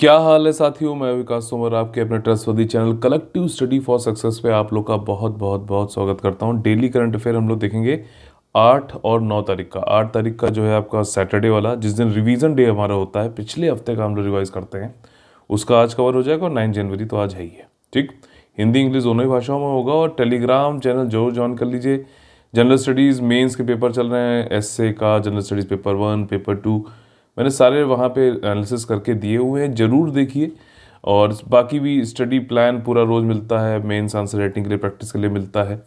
क्या हाल है साथियों मैं विकास तोमर आपके अपने trustworthy channel collective study for success पे आप लोग का बहुत बहुत बहुत स्वागत करता हूँ डेली करंट अफेयर हम लोग देखेंगे आठ और नौ तारीख का आठ तारीख का जो है आपका सैटरडे वाला जिस दिन रिवीजन डे हमारा होता है पिछले हफ्ते का हम लोग रिवाइज करते हैं उसका आज कवर हो जाएगा और नाइन जनवरी तो आज है ही है ठीक हिंदी इंग्लिश दोनों ही भाषाओं में होगा और टेलीग्राम चैनल जरूर ज्वाइन कर लीजिए जनरल स्टडीज़ मेन्स के पेपर चल रहे हैं एस का general studies paper one paper two मैंने सारे वहाँ पे एनालिसिस करके दिए हुए हैं ज़रूर देखिए और बाकी भी स्टडी प्लान पूरा रोज़ मिलता है मेन्स आंसर राइटिंग के लिए प्रैक्टिस के लिए मिलता है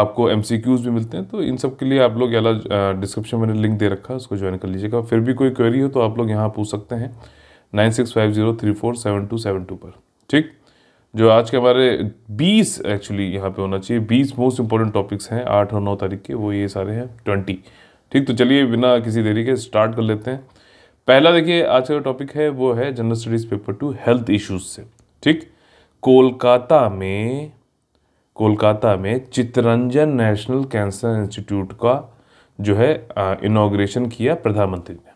आपको एम भी मिलते हैं तो इन सब के लिए आप लोग अला डिस्क्रिप्शन मैंने लिंक दे रखा है उसको ज्वाइन कर लीजिएगा फिर भी कोई क्वेरी हो तो आप लोग यहाँ पूछ सकते हैं nine six five zero three four seven two seven two पर ठीक जो आज के हमारे बीस एक्चुअली यहाँ पे होना चाहिए बीस मोस्ट इंपॉर्टेंट टॉपिक्स हैं आठ और नौ तारीख के वो ये सारे हैं ट्वेंटी ठीक तो चलिए बिना किसी देरी के स्टार्ट कर लेते हैं पहला देखिए आज का टॉपिक है वो है general studies paper two health issues से ठीक कोलकाता में कोलकाता में चितरंजन नेशनल कैंसर इंस्टीट्यूट का जो है इनाग्रेशन किया प्रधानमंत्री ने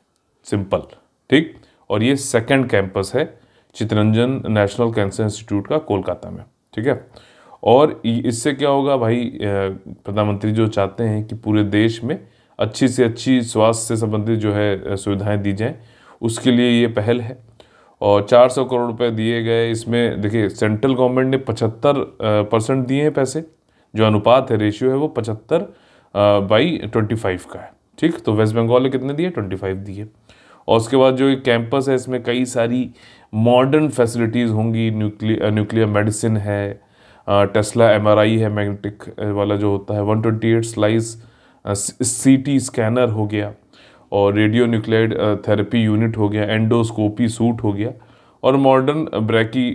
सिंपल ठीक और ये सेकंड कैंपस है चितरंजन नेशनल कैंसर इंस्टीट्यूट का कोलकाता में ठीक है और इससे क्या होगा भाई प्रधानमंत्री जो चाहते हैं कि पूरे देश में अच्छी से अच्छी स्वास्थ्य से संबंधित जो है सुविधाएं दी जाएं उसके लिए ये पहल है और 400 करोड़ रुपए दिए गए इसमें देखिए सेंट्रल गवर्नमेंट ने 75 परसेंट दिए हैं पैसे जो अनुपात है रेशियो है वो पचहत्तर बाई ट्वेंटी का है ठीक तो वेस्ट बंगाल ने कितने दिए ट्वेंटी फाइव दिए और उसके बाद जो एक कैंपस है इसमें कई सारी मॉडर्न फैसिलिटीज़ होंगी न्यूक्लियर न्यूक्लियर मेडिसिन है टेस्ला एमआरआई है मैग्नेटिक वाला जो होता है 128 स्लाइस सीटी स्कैनर हो गया और रेडियो न्यूक्लियड थेरेपी यूनिट हो गया एंडोस्कोपी सूट हो गया और मॉडर्न ब्रैकी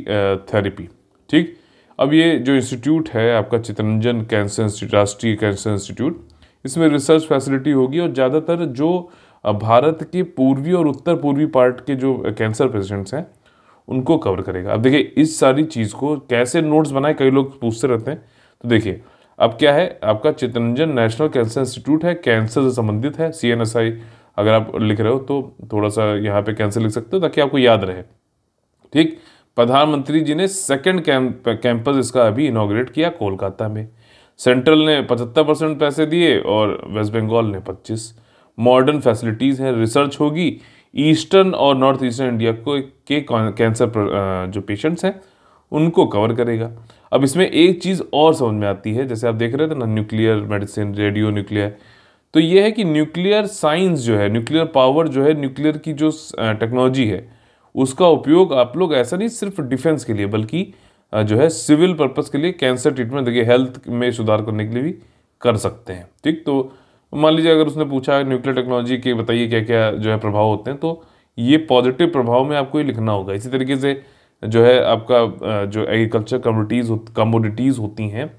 थेरेपी ठीक अब ये जो इंस्टीट्यूट है आपका चितरंजन कैंसर इंस्टीट्यूट राष्ट्रीय कैंसर इंस्टीट्यूट इसमें रिसर्च फैसिलिटी होगी और ज़्यादातर जो भारत के पूर्वी और उत्तर पूर्वी पार्ट के जो कैंसर पेशेंट्स हैं उनको कवर करेगा अब देखिए इस सारी चीज़ को कैसे नोट्स बनाए कई लोग पूछते रहते हैं तो देखिए अब क्या है आपका चितरंजन नेशनल कैंसर इंस्टीट्यूट है कैंसर से संबंधित है सी अगर आप लिख रहे हो तो थोड़ा सा यहाँ पे कैंसर लिख सकते हो ताकि आपको याद रहे ठीक प्रधानमंत्री जी ने सेकेंड कैंप कैंपस इसका अभी इनाग्रेट किया कोलकाता में सेंट्रल ने पचहत्तर परसेंट पैसे दिए और वेस्ट बंगाल ने पच्चीस मॉडर्न फैसिलिटीज़ हैं रिसर्च होगी ईस्टर्न और नॉर्थ ईस्टर्न इंडिया को के कैंसर जो पेशेंट्स हैं उनको कवर करेगा अब इसमें एक चीज़ और समझ में आती है जैसे आप देख रहे थे ना न्यूक्लियर मेडिसिन रेडियो न्यूक्लियर तो ये है कि न्यूक्लियर साइंस जो है न्यूक्लियर पावर जो है न्यूक्लियर की जो टेक्नोलॉजी है उसका उपयोग आप लोग ऐसा नहीं सिर्फ डिफेंस के लिए बल्कि जो है सिविल पर्पज़ के लिए कैंसर ट्रीटमेंट देखिए हेल्थ में सुधार करने के लिए भी कर सकते हैं ठीक तो मान लीजिए अगर उसने पूछा न्यूक्लियर टेक्नोलॉजी के बताइए क्या क्या जो है प्रभाव होते हैं तो ये पॉजिटिव प्रभाव में आपको ये लिखना होगा इसी तरीके से जो है आपका जो एग्रीकल्चर कम्योडिटीज़ कमोडिटीज़ होती हैं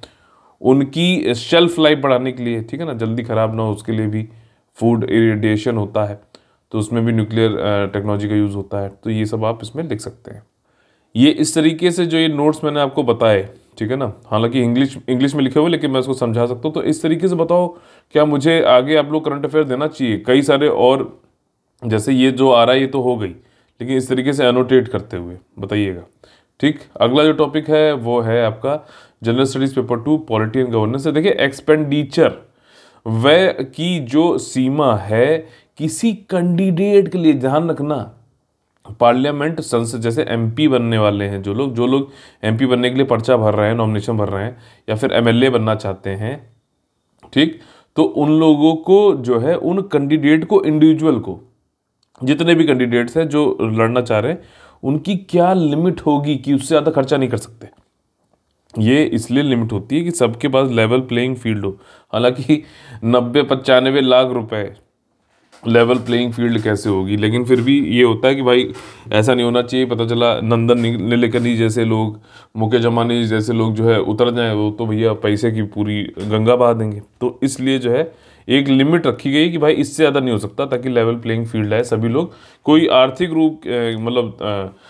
उनकी शेल्फ लाइफ बढ़ाने के लिए ठीक है ना जल्दी ख़राब ना हो उसके लिए भी फूड इरेडिएशन होता है तो उसमें भी न्यूक्लियर टेक्नोलॉजी का यूज़ होता है तो ये सब आप इसमें लिख सकते हैं ये इस तरीके से जो ये नोट्स मैंने आपको बताए ठीक है ना हालांकि इंग्लिश इंग्लिश में लिखे हुए लेकिन मैं उसको समझा सकता हूँ तो इस तरीके से बताओ क्या मुझे आगे आप लोग करंट अफेयर देना चाहिए कई सारे और जैसे ये जो आ रहा है ये तो हो गई लेकिन इस तरीके से एनोटेट करते हुए बताइएगा ठीक अगला जो टॉपिक है वो है आपका general studies paper two polity and governance देखिए एक्सपेंडिचर व की जो सीमा है किसी कैंडिडेट के लिए ध्यान रखना पार्लियामेंट संसद जैसे एमपी बनने वाले हैं जो लोग जो लोग एमपी बनने के लिए पर्चा भर रहे हैं नॉमिनेशन भर रहे हैं या फिर एमएलए बनना चाहते हैं ठीक तो उन लोगों को जो है उन कैंडिडेट को इंडिविजुअल को जितने भी कैंडिडेट्स हैं जो लड़ना चाह रहे हैं उनकी क्या लिमिट होगी कि उससे ज़्यादा खर्चा नहीं कर सकते ये इसलिए लिमिट होती है कि सबके पास लेवल प्लेइंग फील्ड हो हालांकि नब्बे पचानवे लाख रुपए लेवल प्लेइंग फील्ड कैसे होगी लेकिन फिर भी ये होता है कि भाई ऐसा नहीं होना चाहिए पता चला नंदन नीलेकनी जैसे लोग मुकेश जमाने जैसे लोग जो है उतर जाए वो तो भैया पैसे की पूरी गंगा बहा देंगे तो इसलिए जो है एक लिमिट रखी गई कि भाई इससे ज़्यादा नहीं हो सकता ताकि लेवल प्लेइंग फील्ड आए सभी लोग कोई आर्थिक रूप मतलब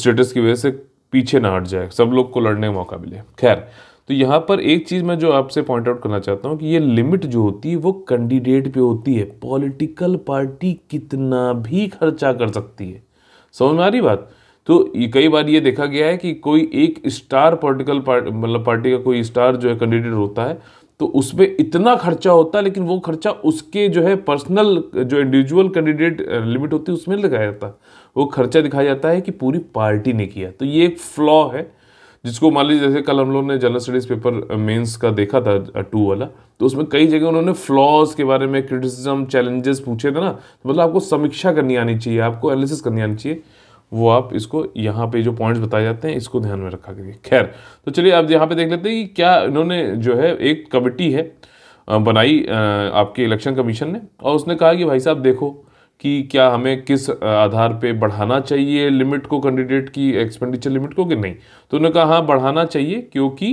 स्टेटस की वजह से पीछे ना हट जाए सब लोग को लड़ने का मौका मिले खैर तो यहाँ पर एक चीज़ मैं जो आपसे पॉइंट आउट करना चाहता हूँ कि ये लिमिट जो होती है वो कैंडिडेट पे होती है पॉलिटिकल पार्टी कितना भी खर्चा कर सकती है समझ आ रही बात तो कई बार ये देखा गया है कि कोई एक स्टार पॉलिटिकल पार्टी मतलब पार्टी का कोई स्टार जो है कैंडिडेट होता है तो उसमें इतना खर्चा होता है लेकिन वो खर्चा उसके जो है पर्सनल जो इंडिविजुअल कैंडिडेट लिमिट होती है उसमें लगाया जाता वो खर्चा दिखाया जाता है कि पूरी पार्टी ने किया तो ये एक फ्लॉ है जिसको मान लीजिए जैसे कल हम लोग ने जनरल स्टडीज़ पेपर मेंस का देखा था टू वाला तो उसमें कई जगह उन्होंने फ्लॉज के बारे में क्रिटिसिज्म चैलेंजेस पूछे थे ना तो मतलब आपको समीक्षा करनी आनी चाहिए आपको एनालिसिस करनी आनी चाहिए वो आप इसको यहाँ पे जो पॉइंट्स बताए जाते हैं इसको ध्यान में रखा करिए खैर तो चलिए आप यहाँ पे देख लेते हैं कि क्या इन्होंने जो है एक कमेटी है बनाई आपके इलेक्शन कमीशन ने और उसने कहा कि भाई साहब देखो कि क्या हमें किस आधार पे बढ़ाना चाहिए लिमिट को कैंडिडेट की एक्सपेंडिचर लिमिट को कि नहीं तो उन्होंने कहा हाँ बढ़ाना चाहिए क्योंकि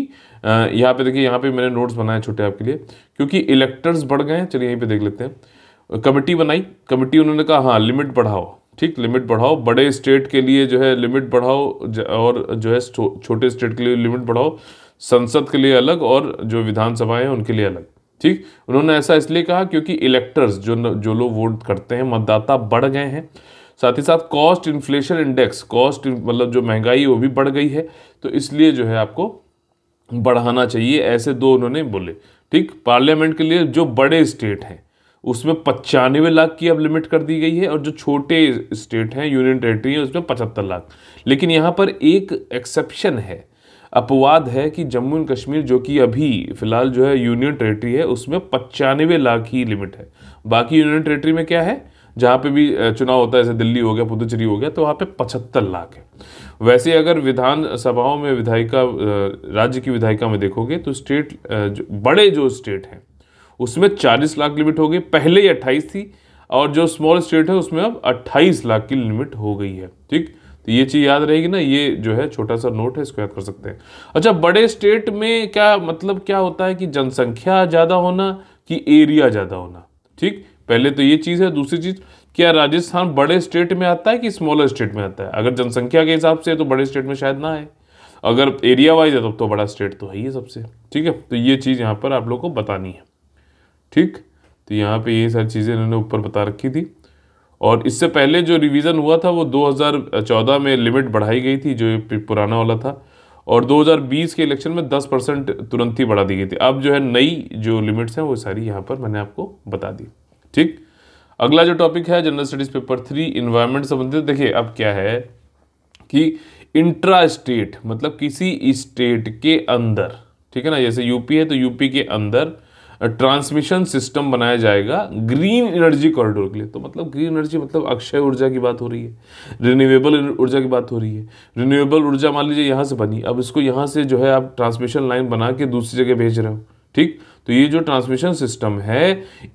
यहाँ पे देखिए यहाँ पे मैंने नोट्स बनाए छोटे आपके लिए क्योंकि इलेक्टर्स बढ़ गए हैं चलिए यहीं पे देख लेते हैं कमेटी बनाई कमेटी उन्होंने कहा हाँ लिमिट बढ़ाओ ठीक लिमिट बढ़ाओ बड़े स्टेट के लिए जो है लिमिट बढ़ाओ और जो है छोटे स्टेट के लिए लिमिट बढ़ाओ संसद के लिए अलग और जो विधानसभाएं हैं उनके लिए अलग ठीक उन्होंने ऐसा इसलिए कहा क्योंकि इलेक्टर्स जो जो लोग वोट करते हैं मतदाता बढ़ गए हैं साथ ही साथ कॉस्ट इन्फ्लेशन इंडेक्स कॉस्ट मतलब जो महंगाई वो भी बढ़ गई है तो इसलिए जो है आपको बढ़ाना चाहिए ऐसे दो उन्होंने बोले ठीक पार्लियामेंट के लिए जो बड़े स्टेट हैं उसमें पचानवे लाख की अब लिमिट कर दी गई है और जो छोटे स्टेट हैं यूनियन टेरेटरी हैं उसमें पचहत्तर लाख लेकिन यहाँ पर एक एक्सेप्शन है अपवाद है कि जम्मू एंड कश्मीर जो कि अभी फ़िलहाल जो है यूनियन टेरेटरी है उसमें पचानवे लाख ही लिमिट है बाकी यूनियन टेरेटरी में क्या है जहाँ पे भी चुनाव होता है जैसे दिल्ली हो गया पुदुचेरी हो गया तो वहाँ पे पचहत्तर लाख है वैसे अगर विधानसभाओं में विधायिका राज्य की विधायिका में देखोगे तो स्टेट बड़े जो स्टेट हैं उसमें चालीस लाख लिमिट हो गई पहले ही अट्ठाईस थी और जो स्मॉल स्टेट है उसमें अब अट्ठाईस लाख की लिमिट हो गई है ठीक तो ये चीज़ याद रहेगी ना ये जो है छोटा सा नोट है इसको याद कर सकते हैं अच्छा बड़े स्टेट में क्या मतलब क्या होता है कि जनसंख्या ज़्यादा होना कि एरिया ज़्यादा होना ठीक पहले तो ये चीज़ है दूसरी चीज़ क्या राजस्थान बड़े स्टेट में आता है कि स्मॉलर स्टेट में आता है अगर जनसंख्या के हिसाब से तो बड़े स्टेट में शायद ना आए अगर एरिया वाइज है तो, तो बड़ा स्टेट तो है ही सबसे ठीक है तो ये चीज़ यहाँ पर आप लोग को बतानी है ठीक तो यहाँ पे ये सारी चीज़ें इन्होंने ऊपर बता रखी थी और इससे पहले जो रिवीजन हुआ था वो 2014 में लिमिट बढ़ाई गई थी जो पुराना वाला था और 2020 के इलेक्शन में 10 परसेंट तुरंत ही बढ़ा दी गई थी अब जो है नई जो लिमिट्स हैं वो सारी यहाँ पर मैंने आपको बता दी ठीक अगला जो टॉपिक है general studies paper three environment संबंधित देखिए अब क्या है कि इंट्रा स्टेट मतलब किसी स्टेट के अंदर ठीक है ना जैसे यूपी है तो यूपी के अंदर ट्रांसमिशन सिस्टम बनाया जाएगा ग्रीन एनर्जी कॉरिडोर के लिए तो मतलब ग्रीन एनर्जी मतलब अक्षय ऊर्जा की बात हो रही है रिन्यूएबल ऊर्जा की बात हो रही है रिन्यूएबल ऊर्जा मान लीजिए यहाँ से बनी अब इसको यहाँ से जो है आप ट्रांसमिशन लाइन बना के दूसरी जगह भेज रहे हो ठीक तो ये जो ट्रांसमिशन सिस्टम है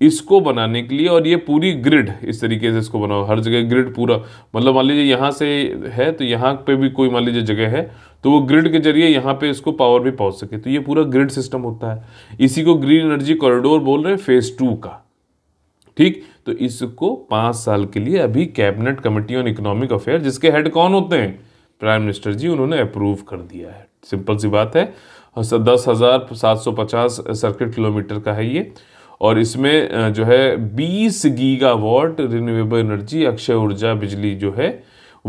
इसको बनाने के लिए और ये पूरी ग्रिड इस तरीके से इसको बनाओ हर जगह ग्रिड पूरा मतलब मान लीजिए यहाँ से है तो यहाँ पे भी कोई मान लीजिए जगह है तो वो ग्रिड के जरिए यहाँ पे इसको पावर भी पहुँच सके तो ये पूरा ग्रिड सिस्टम होता है इसी को ग्रीन एनर्जी कॉरिडोर बोल रहे हैं फेज़ टू का ठीक तो इसको पाँच साल के लिए अभी cabinet committee on economic affair जिसके हेड कौन होते हैं प्राइम मिनिस्टर जी उन्होंने अप्रूव कर दिया है सिंपल सी बात है दस हज़ार सात सौ पचास सर्किट किलोमीटर का है ये और इसमें जो है बीस गीगा वॉट रिन्यूएबल एनर्जी अक्षय ऊर्जा बिजली जो है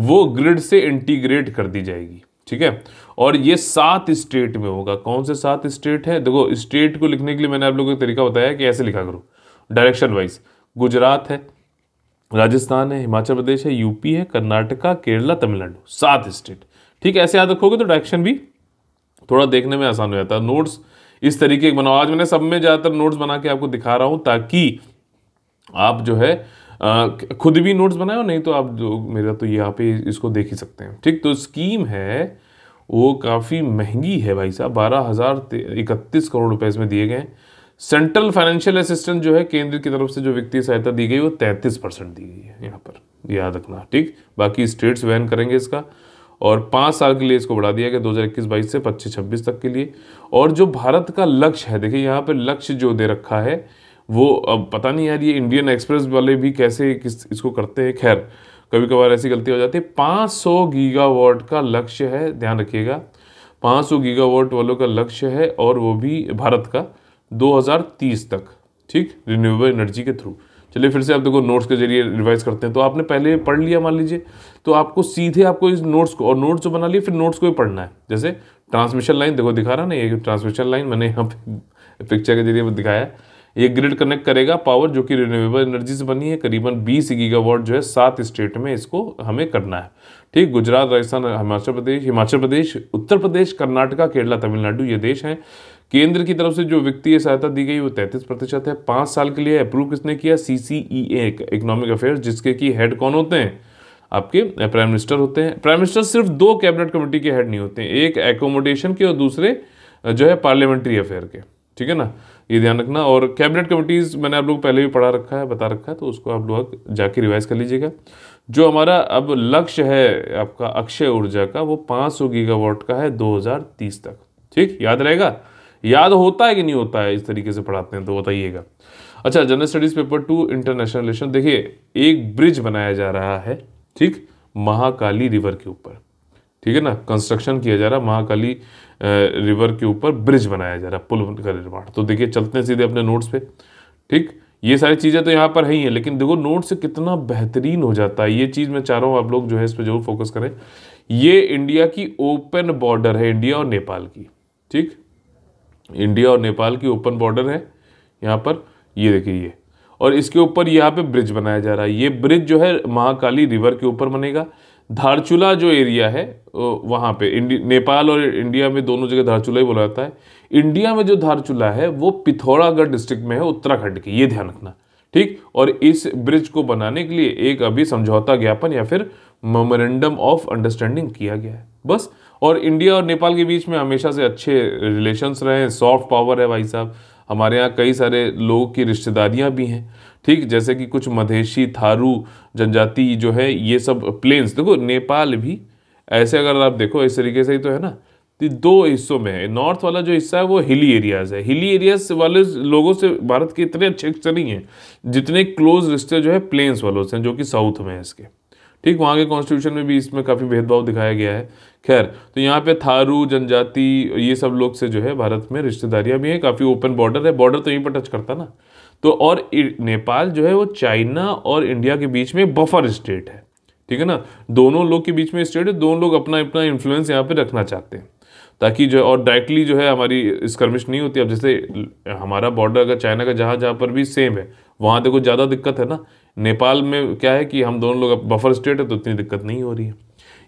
वो ग्रिड से इंटीग्रेट कर दी जाएगी ठीक है और ये सात स्टेट में होगा कौन से सात स्टेट है देखो स्टेट को लिखने के लिए मैंने आप लोगों को तरीका बताया कि ऐसे लिखा करो डायरेक्शन वाइज गुजरात है राजस्थान है हिमाचल प्रदेश है यूपी है कर्नाटका केरला तमिलनाडु सात स्टेट ठीक है ऐसे याद रखोगे तो डायरेक्शन भी थोड़ा देखने में आसान हो जाता है नोट्स इस तरीके के बनाओ आज मैंने सब में ज़्यादातर नोट्स बना के आपको दिखा रहा हूँ ताकि आप जो है आ, खुद भी नोट्स बनाओ नहीं तो आप जो मेरा तो यहाँ पे इसको देख ही सकते हैं ठीक तो स्कीम है वो काफ़ी महंगी है भाई साहब बारह हज़ार इकतीस करोड़ रुपए इसमें दिए गए हैं सेंट्रल फाइनेंशियल असिस्टेंट जो है केंद्र की तरफ से जो वित्तीय सहायता दी गई वो तैंतीस परसेंट दी गई है यहाँ पर याद रखना ठीक बाकी स्टेट्स वहन करेंगे इसका और पाँच साल के लिए इसको बढ़ा दिया गया दो हज़ार इक्कीस बाईस से पच्चीस छब्बीस तक के लिए और जो भारत का लक्ष्य है देखिए यहाँ पर लक्ष्य जो दे रखा है वो अब पता नहीं यार ये इंडियन एक्सप्रेस वाले भी कैसे किस इसको करते हैं खैर कभी कभार ऐसी गलती हो जाती है पाँच सौ गीगावाट का लक्ष्य है ध्यान रखिएगा 500 गीगावाट वालों का लक्ष्य है और वो भी भारत का 2030 तक ठीक रिन्यूएबल एनर्जी के थ्रू चलिए फिर से आप देखो नोट्स के जरिए रिवाइज करते हैं तो आपने पहले पढ़ लिया मान लीजिए तो आपको सीधे आपको इस नोट्स को और नोट्स जो बना लिए फिर नोट्स को ही पढ़ना है जैसे ट्रांसमिशन लाइन देखो दिखा रहा ना ये ट्रांसमिशन लाइन मैंने यहाँ पे पिक्चर के जरिए दिखाया ये ग्रिड कनेक्ट करेगा पावर जो कि रिन्यूएबल एनर्जी से बनी है करीबन 20 गीगावाट जो है सात स्टेट में इसको हमें करना है ठीक गुजरात राजस्थान हिमाचल प्रदेश हिमाचल प्रदेश उत्तर प्रदेश कर्नाटका केरला तमिलनाडु ये देश हैं केंद्र की तरफ से जो वित्तीय सहायता दी गई वो तैंतीस प्रतिशत है पाँच साल के लिए अप्रूव किसने किया सी सी ई एक इकोनॉमिक अफेयर्स जिसके की हेड कौन होते हैं आपके प्राइम मिनिस्टर होते हैं प्राइम मिनिस्टर सिर्फ दो कैबिनेट कमेटी के हेड नहीं होते हैं एक एकोमोडेशन के और दूसरे जो है पार्लियामेंट्री अफेयर के ठीक है ना ये ध्यान रखना और कैबिनेट कमेटीज़ मैंने आप लोग पहले भी पढ़ा रखा है बता रखा है तो उसको आप लोग जाके रिवाइज कर लीजिएगा जो हमारा अब लक्ष्य है आपका अक्षय ऊर्जा का वो 500 गीगावाट का है 2030 तक ठीक याद रहेगा याद होता है कि नहीं होता है इस तरीके से पढ़ाते हैं तो बताइएगा अच्छा general studies paper two international relation देखिए एक ब्रिज बनाया जा रहा है ठीक महाकाली रिवर के ऊपर ठीक है ना कंस्ट्रक्शन किया जा रहा महाकाली रिवर के ऊपर ब्रिज बनाया जा रहा पुल का निर्माण तो देखिए चलते हैं सीधे अपने नोट्स पे ठीक ये सारी चीज़ें तो यहाँ पर है ही हैं लेकिन देखो नोट से कितना बेहतरीन हो जाता है ये चीज़ मैं चाह रहा हूँ आप लोग जो है इस पर जरूर फोकस करें ये इंडिया की ओपन बॉर्डर है इंडिया और नेपाल की ठीक इंडिया और नेपाल की ओपन बॉर्डर है यहाँ पर ये देखिए ये और इसके ऊपर यहाँ पे ब्रिज बनाया जा रहा है ये ब्रिज जो है महाकाली रिवर के ऊपर बनेगा धारचूला जो एरिया है वहाँ पे नेपाल और इंडिया में दोनों जगह धारचूला ही बोला जाता है इंडिया में जो धारचूला है वो पिथौरागढ़ डिस्ट्रिक्ट में है उत्तराखंड की ये ध्यान रखना ठीक और इस ब्रिज को बनाने के लिए एक अभी समझौता ज्ञापन या फिर मेमोरेंडम ऑफ अंडरस्टैंडिंग किया गया है बस और इंडिया और नेपाल के बीच में हमेशा से अच्छे रिलेशंस रहे हैं सॉफ्ट पावर है भाई साहब हमारे यहाँ कई सारे लोगों की रिश्तेदारियाँ भी हैं ठीक जैसे कि कुछ मधेशी थारू जनजाति जो है ये सब प्लेन्स देखो नेपाल भी ऐसे अगर आप देखो इस तरीके से ही तो है ना तो दो हिस्सों में है नॉर्थ वाला जो हिस्सा है वो हिली एरियाज़ है हिली एरियाज वाले लोगों से भारत के इतने अच्छे हिस्से नहीं हैं जितने क्लोज रिश्ते जो है प्लेन्स वालों से जो कि साउथ में है इसके ठीक वहाँ के कॉन्स्टिट्यूशन में भी इसमें काफ़ी भेदभाव दिखाया गया है खैर तो यहाँ पे थारू जनजाति ये सब लोग से जो है भारत में रिश्तेदारियाँ भी हैं काफ़ी ओपन बॉर्डर है बॉर्डर तो यहीं पर टच करता ना तो और नेपाल जो है वो चाइना और इंडिया के बीच में बफर स्टेट है ठीक है ना दोनों लोग के बीच में स्टेट है दोनों लोग अपना अपना इन्फ्लुएंस यहाँ पर रखना चाहते हैं ताकि जो और डायरेक्टली जो है हमारी स्कर्मिश नहीं होती अब जैसे हमारा बॉर्डर अगर चाइना का जहाँ जहाँ पर भी सेम है वहाँ तो कुछ ज़्यादा दिक्कत है ना नेपाल में क्या है कि हम दोनों लोग बफर स्टेट है तो इतनी दिक्कत नहीं हो रही है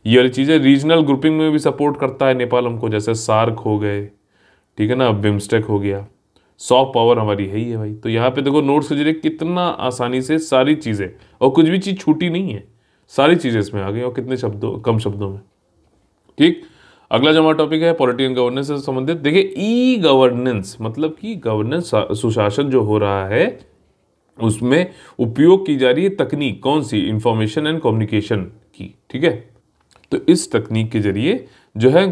ये वाली चीज़ें रीजनल ग्रुपिंग में भी सपोर्ट करता है नेपाल हमको जैसे सार्क हो गए ठीक है ना बिम्स्टेक हो गया सॉफ्ट पावर हमारी है ही है भाई तो यहाँ पे देखो नोट्स के जरिए कितना आसानी से सारी चीज़ें और कुछ भी चीज़ छूटी नहीं है सारी चीज़ें इसमें आ गई और कितने शब्दों कम शब्दों में ठीक अगला जो हमारा टॉपिक है पॉलिटी एंड गवर्नेंस से संबंधित देखिए ई गवर्नेंस मतलब कि गवर्नेंस सुशासन जो हो रहा है उसमें उपयोग की जा रही है तकनीक कौन सी इंफॉर्मेशन एंड कम्युनिकेशन की ठीक है तो इस तकनीक के जरिए जो है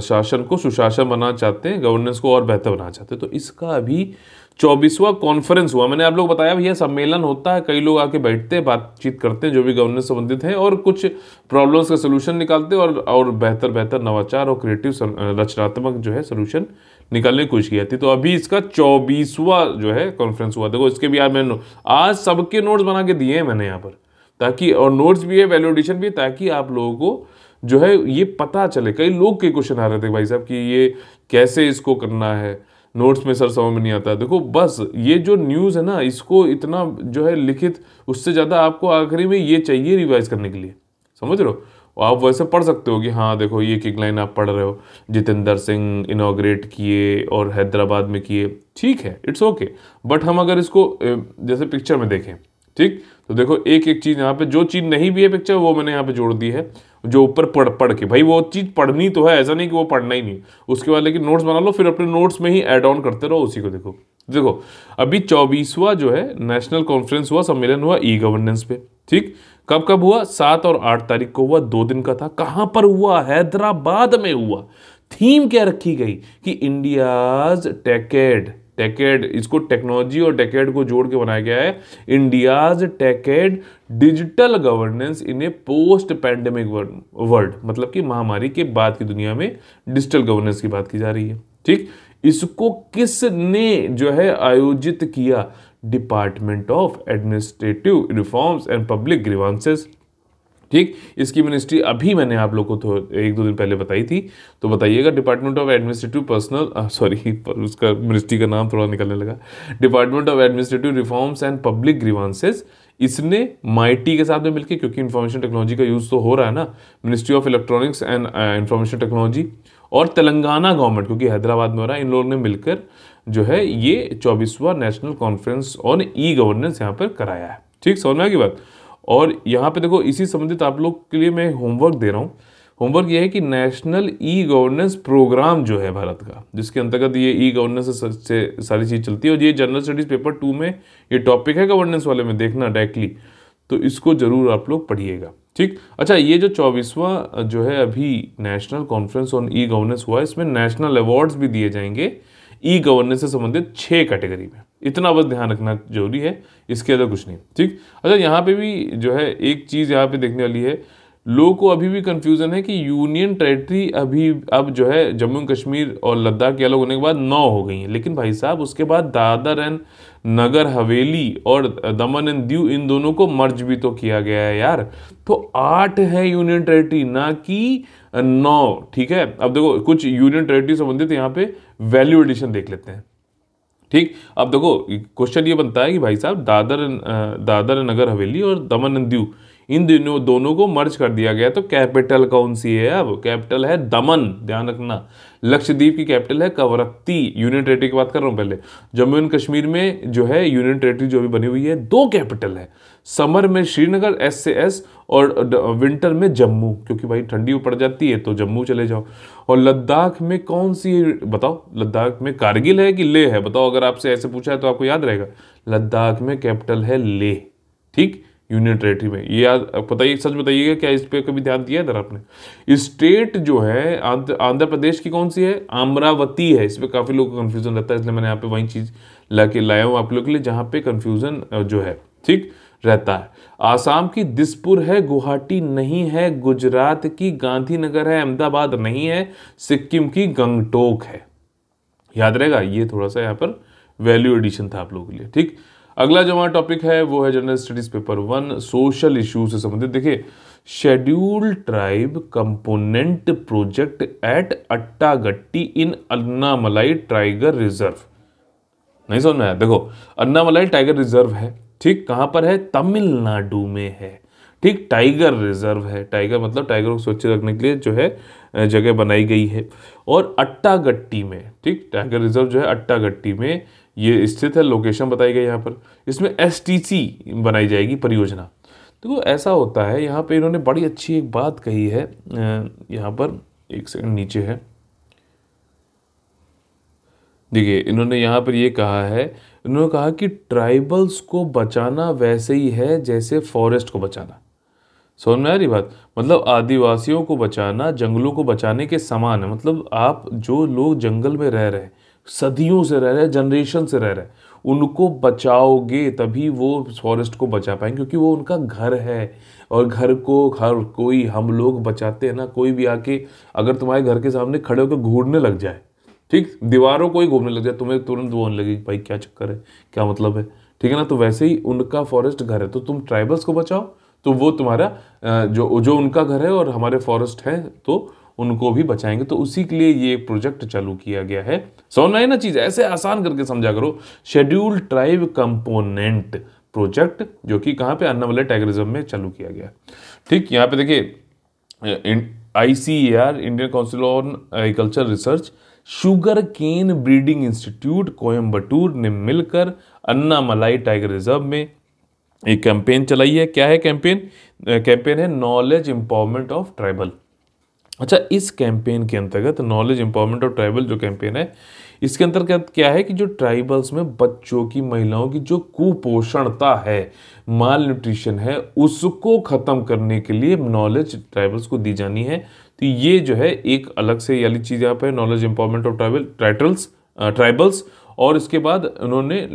शासन को सुशासन बनाना चाहते हैं गवर्नेंस को और बेहतर बनाना चाहते हैं तो इसका अभी चौबीसवा कॉन्फ्रेंस हुआ मैंने आप लोग बताया भैया सम्मेलन होता है कई लोग आके बैठते हैं बातचीत करते हैं जो भी गवर्नेंस संबंधित हैं और कुछ प्रॉब्लम्स का सोल्यूशन निकालते हैं और और बेहतर बेहतर नवाचार और क्रिएटिव रचनात्मक जो है सोल्यूशन निकालने की कोशिश की जाती तो अभी इसका चौबीसवा जो है कॉन्फ्रेंस हुआ देखो इसके भी आज मैंने आज सबके नोट्स बना के दिए हैं मैंने यहाँ पर ताकि और नोट्स भी है वैल्यूडेशन भी है ताकि आप लोगों को जो है ये पता चले कई लोग के क्वेश्चन आ रहे थे भाई साहब कि ये कैसे इसको करना है नोट्स में सर समझ में नहीं आता देखो बस ये जो न्यूज़ है ना इसको इतना जो है लिखित उससे ज़्यादा आपको आखिरी में ये चाहिए रिवाइज करने के लिए समझ रहे हो और आप वैसे पढ़ सकते हो कि हाँ देखो ये एक लाइन आप पढ़ रहे हो जितेंद्र सिंह इनाग्रेट किए और हैदराबाद में किए ठीक है इट्स ओके बट हम अगर इसको जैसे पिक्चर में देखें ठीक तो देखो एक एक चीज़ यहाँ पे जो चीज़ नहीं भी है पिक्चर वो मैंने यहाँ पे जोड़ दी है जो ऊपर पढ़ पढ़ के भाई वो चीज़ पढ़नी तो है ऐसा नहीं कि वो पढ़ना ही नहीं उसके बाद लेकिन नोट्स बना लो फिर अपने नोट्स में ही एड ऑन करते रहो उसी को देखो देखो अभी चौबीसवा जो है नेशनल कॉन्फ्रेंस हुआ सम्मेलन हुआ ई गवर्नेंस पे ठीक कब कब हुआ सात और आठ तारीख को हुआ दो दिन का था कहाँ पर हुआ हैदराबाद में हुआ थीम क्या रखी गई कि इंडियाज टेकेड टेकेड इसको टेक्नोलॉजी और टेकेड को जोड़ के बनाया गया है India's techade digital governance in a post pandemic world मतलब कि महामारी के बाद की दुनिया में डिजिटल गवर्नेंस की बात की जा रही है ठीक इसको किसने जो है आयोजित किया department of administrative reforms and public grievances ठीक इसकी मिनिस्ट्री अभी मैंने आप लोगों को तो एक दो दिन पहले बताई थी तो बताइएगा department of administrative personnel sorry उसका मिनिस्ट्री का नाम थोड़ा निकलने लगा department of administrative reforms and public grievances इसने माइटी के साथ में मिलकर क्योंकि इन्फॉर्मेशन टेक्नोलॉजी का यूज़ तो हो रहा है ना ministry of electronics and information technology और तेलंगाना गवर्नमेंट क्योंकि हैदराबाद में हो रहा है इन लोगों ने मिलकर जो है ये चौबीसवा national conference on e governance यहाँ पर कराया है ठीक सोना की बात और यहाँ पे देखो इसी संबंधित आप लोग के लिए मैं होमवर्क दे रहा हूँ होमवर्क ये है कि नेशनल ई गवर्नेंस प्रोग्राम जो है भारत का जिसके अंतर्गत ये ई गवर्नेंस से सारी चीज़ चलती है और ये जनरल स्टडीज़ पेपर टू में ये टॉपिक है गवर्नेंस वाले में देखना डायरेक्टली तो इसको ज़रूर आप लोग पढ़िएगा ठीक अच्छा ये जो चौबीसवा जो है अभी national conference on e governance हुआ है इसमें नेशनल अवार्ड्स भी दिए जाएंगे ई गवर्नेंस से संबंधित छः कैटेगरी में इतना बस ध्यान रखना जरूरी है इसके अलावा कुछ नहीं ठीक अच्छा यहाँ पे भी जो है एक चीज़ यहाँ पे देखने वाली है लोगों को अभी भी कन्फ्यूज़न है कि यूनियन टेरेटरी अभी अब जो है जम्मू कश्मीर और लद्दाख के अलग होने के बाद नौ हो गई हैं लेकिन भाई साहब उसके बाद दादर एंड नगर हवेली और दमन एंड दीव इन दोनों को मर्ज भी तो किया गया है यार तो आठ है यूनियन टेरेटरी ना कि नौ ठीक है अब देखो कुछ यूनियन टेरेटरी संबंधित यहाँ पे वैल्यू एडिशन देख लेते हैं ठीक अब देखो क्वेश्चन ये बनता है कि भाई साहब दादर दादर नगर हवेली और दमन दीव इन दिनों दोनों को मर्ज कर दिया गया तो कैपिटल कौन सी है अब कैपिटल है दमन ध्यान रखना लक्षद्वीप की कैपिटल है कवरत्ती यूनियन टेरेटरी की बात कर रहा हूँ पहले जम्मू एंड कश्मीर में जो है यूनियन टेरेटरी जो अभी बनी हुई है दो कैपिटल है समर में श्रीनगर एस से एस और विंटर में जम्मू क्योंकि भाई ठंडी पड़ जाती है तो जम्मू चले जाओ और लद्दाख में कौन सी बताओ लद्दाख में कारगिल है कि लेह है बताओ अगर आपसे ऐसे पूछा है तो आपको याद रहेगा लद्दाख में कैपिटल है लेह ठीक यूनियन टेरेटरी में ये याद बताइए सच बताइएगा क्या इस पर कभी ध्यान दिया इधर आपने स्टेट जो है आंध्र प्रदेश की कौन सी है अमरावती है इस पर काफ़ी लोगों को कन्फ्यूज़न रहता है इसलिए मैंने यहाँ पे वही चीज़ ला के लाया हूँ आप लोगों के लिए जहाँ पे कन्फ्यूज़न जो है ठीक रहता है आसाम की दिसपुर है गुवाहाटी नहीं है गुजरात की गांधीनगर है अहमदाबाद नहीं है सिक्किम की गंगटोक है याद रहेगा ये थोड़ा सा यहाँ पर वैल्यू एडिशन था आप लोगों के लिए ठीक अगला जो हमारा टॉपिक है वो है general studies paper one social issue से संबंधित देखिए schedule tribe component project at Attakatti in Anamalai tiger reserve नहीं समझ में आया देखो अन्नामलाई टाइगर रिजर्व है ठीक कहां पर है तमिलनाडु में है ठीक टाइगर रिजर्व है टाइगर मतलब टाइगर को सुरक्षित रखने के लिए जो है जगह बनाई गई है और अट्टागट्टी में ठीक टाइगर रिजर्व जो है अट्टागट्टी में ये स्थित है लोकेशन बताई गई यहाँ पर इसमें एस बनाई जाएगी परियोजना देखो तो ऐसा होता है यहाँ पे इन्होंने बड़ी अच्छी एक बात कही है यहाँ पर एक सेकंड नीचे है देखिए इन्होंने यहाँ पर ये कहा है इन्होंने कहा कि ट्राइबल्स को बचाना वैसे ही है जैसे फॉरेस्ट को बचाना समझ में आ रही बात मतलब आदिवासियों को बचाना जंगलों को बचाने के समान है मतलब आप जो लोग जंगल में रह रहे हैं सदियों से रह रहे हैं जनरेशन से रह रहे हैं उनको बचाओगे तभी वो फॉरेस्ट को बचा पाएंगे क्योंकि वो उनका घर है और घर को हर कोई हम लोग बचाते हैं ना कोई भी आके अगर तुम्हारे घर के सामने खड़े होकर घूरने लग जाए ठीक दीवारों को ही घूमने लग जाए तुम्हें तुरंत वो लगे भाई क्या चक्कर है क्या मतलब है ठीक है ना तो वैसे ही उनका फॉरेस्ट घर है तो तुम ट्राइबल्स को बचाओ तो वो तुम्हारा जो जो उनका घर है और हमारे फॉरेस्ट हैं तो उनको भी बचाएंगे तो उसी के लिए ये प्रोजेक्ट चालू किया गया है समझ में ना चीज़ ऐसे आसान करके समझा करो शेड्यूल ट्राइब कंपोनेंट प्रोजेक्ट जो कि कहां पे अन्ना वाले टाइगरिज्म में चालू किया गया ठीक यहां पे देखिए I C A R Indian council on agriculture research sugar cane breeding institute Coimbatore ने मिलकर अन्नामलाई टाइगर रिजर्व में एक कैंपेन चलाई है क्या है कैंपेन कैंपेन है नॉलेज एम्पावरमेंट ऑफ ट्राइबल अच्छा इस कैंपेन के अंतर्गत नॉलेज एम्पावरमेंट ऑफ ट्राइबल जो कैंपेन है इसके अंतर्गत क्या है कि जो ट्राइबल्स में बच्चों की महिलाओं की जो कुपोषणता है माल न्यूट्रिशन है उसको ख़त्म करने के लिए नॉलेज ट्राइबल्स को दी जानी है तो ये जो है एक अलग से वाली चीज़ यहाँ पर knowledge empowerment of tribal tribals tribals और इसके बाद उन्होंने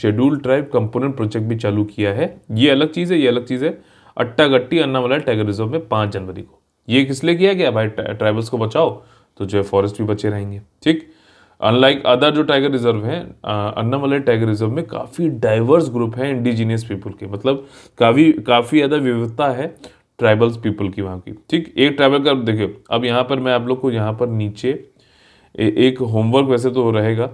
शेड्यूल ट्राइब कंपोनेंट प्रोजेक्ट भी चालू किया है ये अलग चीज़ है ये अलग चीज़ है अट्टागट्टी अन्नामला टाइगर रिजर्व में पाँच जनवरी को ये किस लिए किया गया भाई ट्राइबल्स को बचाओ तो जो है फॉरेस्ट भी बचे रहेंगे ठीक अनलाइक अदर जो टाइगर रिजर्व है अन्नामलय टाइगर रिजर्व में काफ़ी डाइवर्स ग्रुप है इंडिजीनियस पीपल के मतलब काफ़ी काफ़ी ज़्यादा विविधता है ट्राइबल्स पीपल की वहाँ की ठीक एक ट्राइबल का देखिए अब यहाँ पर मैं आप लोग को यहाँ पर नीचे ए, एक होमवर्क वैसे तो रहेगा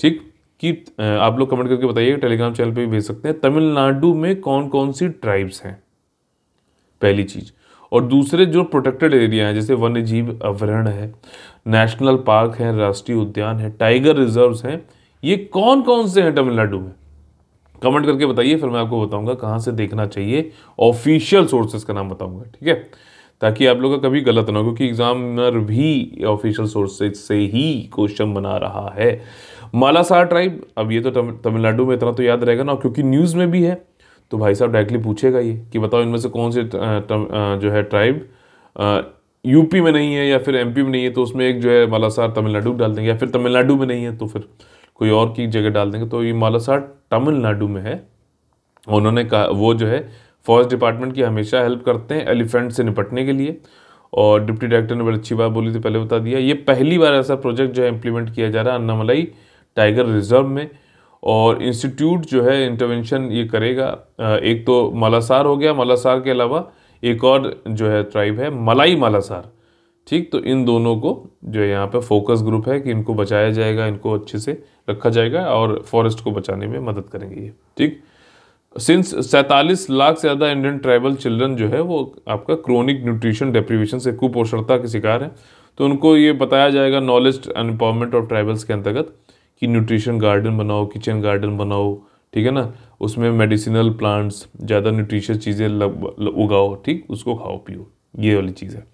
ठीक कि आप लोग कमेंट करके बताइए टेलीग्राम चैनल पे भी भेज सकते हैं तमिलनाडु में कौन कौन सी ट्राइब्स हैं पहली चीज़ और दूसरे जो प्रोटेक्टेड एरिया हैं जैसे वन्य जीव अवरण है नेशनल पार्क है राष्ट्रीय उद्यान है टाइगर रिजर्व्स हैं ये कौन कौन से हैं तमिलनाडु में कमेंट करके बताइए फिर मैं आपको बताऊंगा कहाँ से देखना चाहिए ऑफिशियल सोर्सेज का नाम बताऊंगा ठीक है ताकि आप लोग का कभी गलत ना हो क्योंकि एग्जामिनर भी ऑफिशियल सोर्सेज से ही क्वेश्चन बना रहा है मालासार ट्राइब अब ये तो तमिलनाडु में इतना तो याद रहेगा ना क्योंकि न्यूज़ में भी है तो भाई साहब डायरेक्टली पूछेगा ये कि बताओ इनमें से कौन से जो है ट्राइब यूपी में नहीं है या फिर एमपी में नहीं है तो उसमें एक जो है मालासार तमिलनाडु डाल देंगे या फिर तमिलनाडु में नहीं है तो फिर कोई और की जगह डाल देंगे तो ये मालासार तमिलनाडु में है उन्होंने कहा वो जो है फॉरेस्ट डिपार्टमेंट की हमेशा हेल्प करते हैं एलिफेंट से निपटने के लिए और डिप्टी डायरेक्टर ने बड़ी अच्छी बात बोली थी पहले बता दिया ये पहली बार ऐसा प्रोजेक्ट जो है इम्प्लीमेंट किया जा रहा है अन्नामलाई टाइगर रिजर्व में और इंस्टीट्यूट जो है इंटरवेंशन ये करेगा एक तो मलासार हो गया मलासार के अलावा एक और जो है ट्राइब है मलाई मलासार ठीक तो इन दोनों को जो है यहाँ पर फोकस ग्रुप है कि इनको बचाया जाएगा इनको अच्छे से रखा जाएगा और फॉरेस्ट को बचाने में मदद करेंगे ये ठीक सिंस सैंतालीस लाख से ज़्यादा इंडियन ट्राइबल चिल्ड्रन जो है वो आपका क्रोनिक न्यूट्रिशन डेप्रीवेशन से कुपोषणता के शिकार हैं तो उनको ये बताया जाएगा knowledge and empowerment of tribals के अंतर्गत कि न्यूट्रिशन गार्डन बनाओ किचन गार्डन बनाओ ठीक है ना उसमें मेडिसिनल प्लांट्स ज़्यादा न्यूट्रिशियस चीज़ें उगाओ ठीक उसको खाओ पियो ये वाली चीज़ है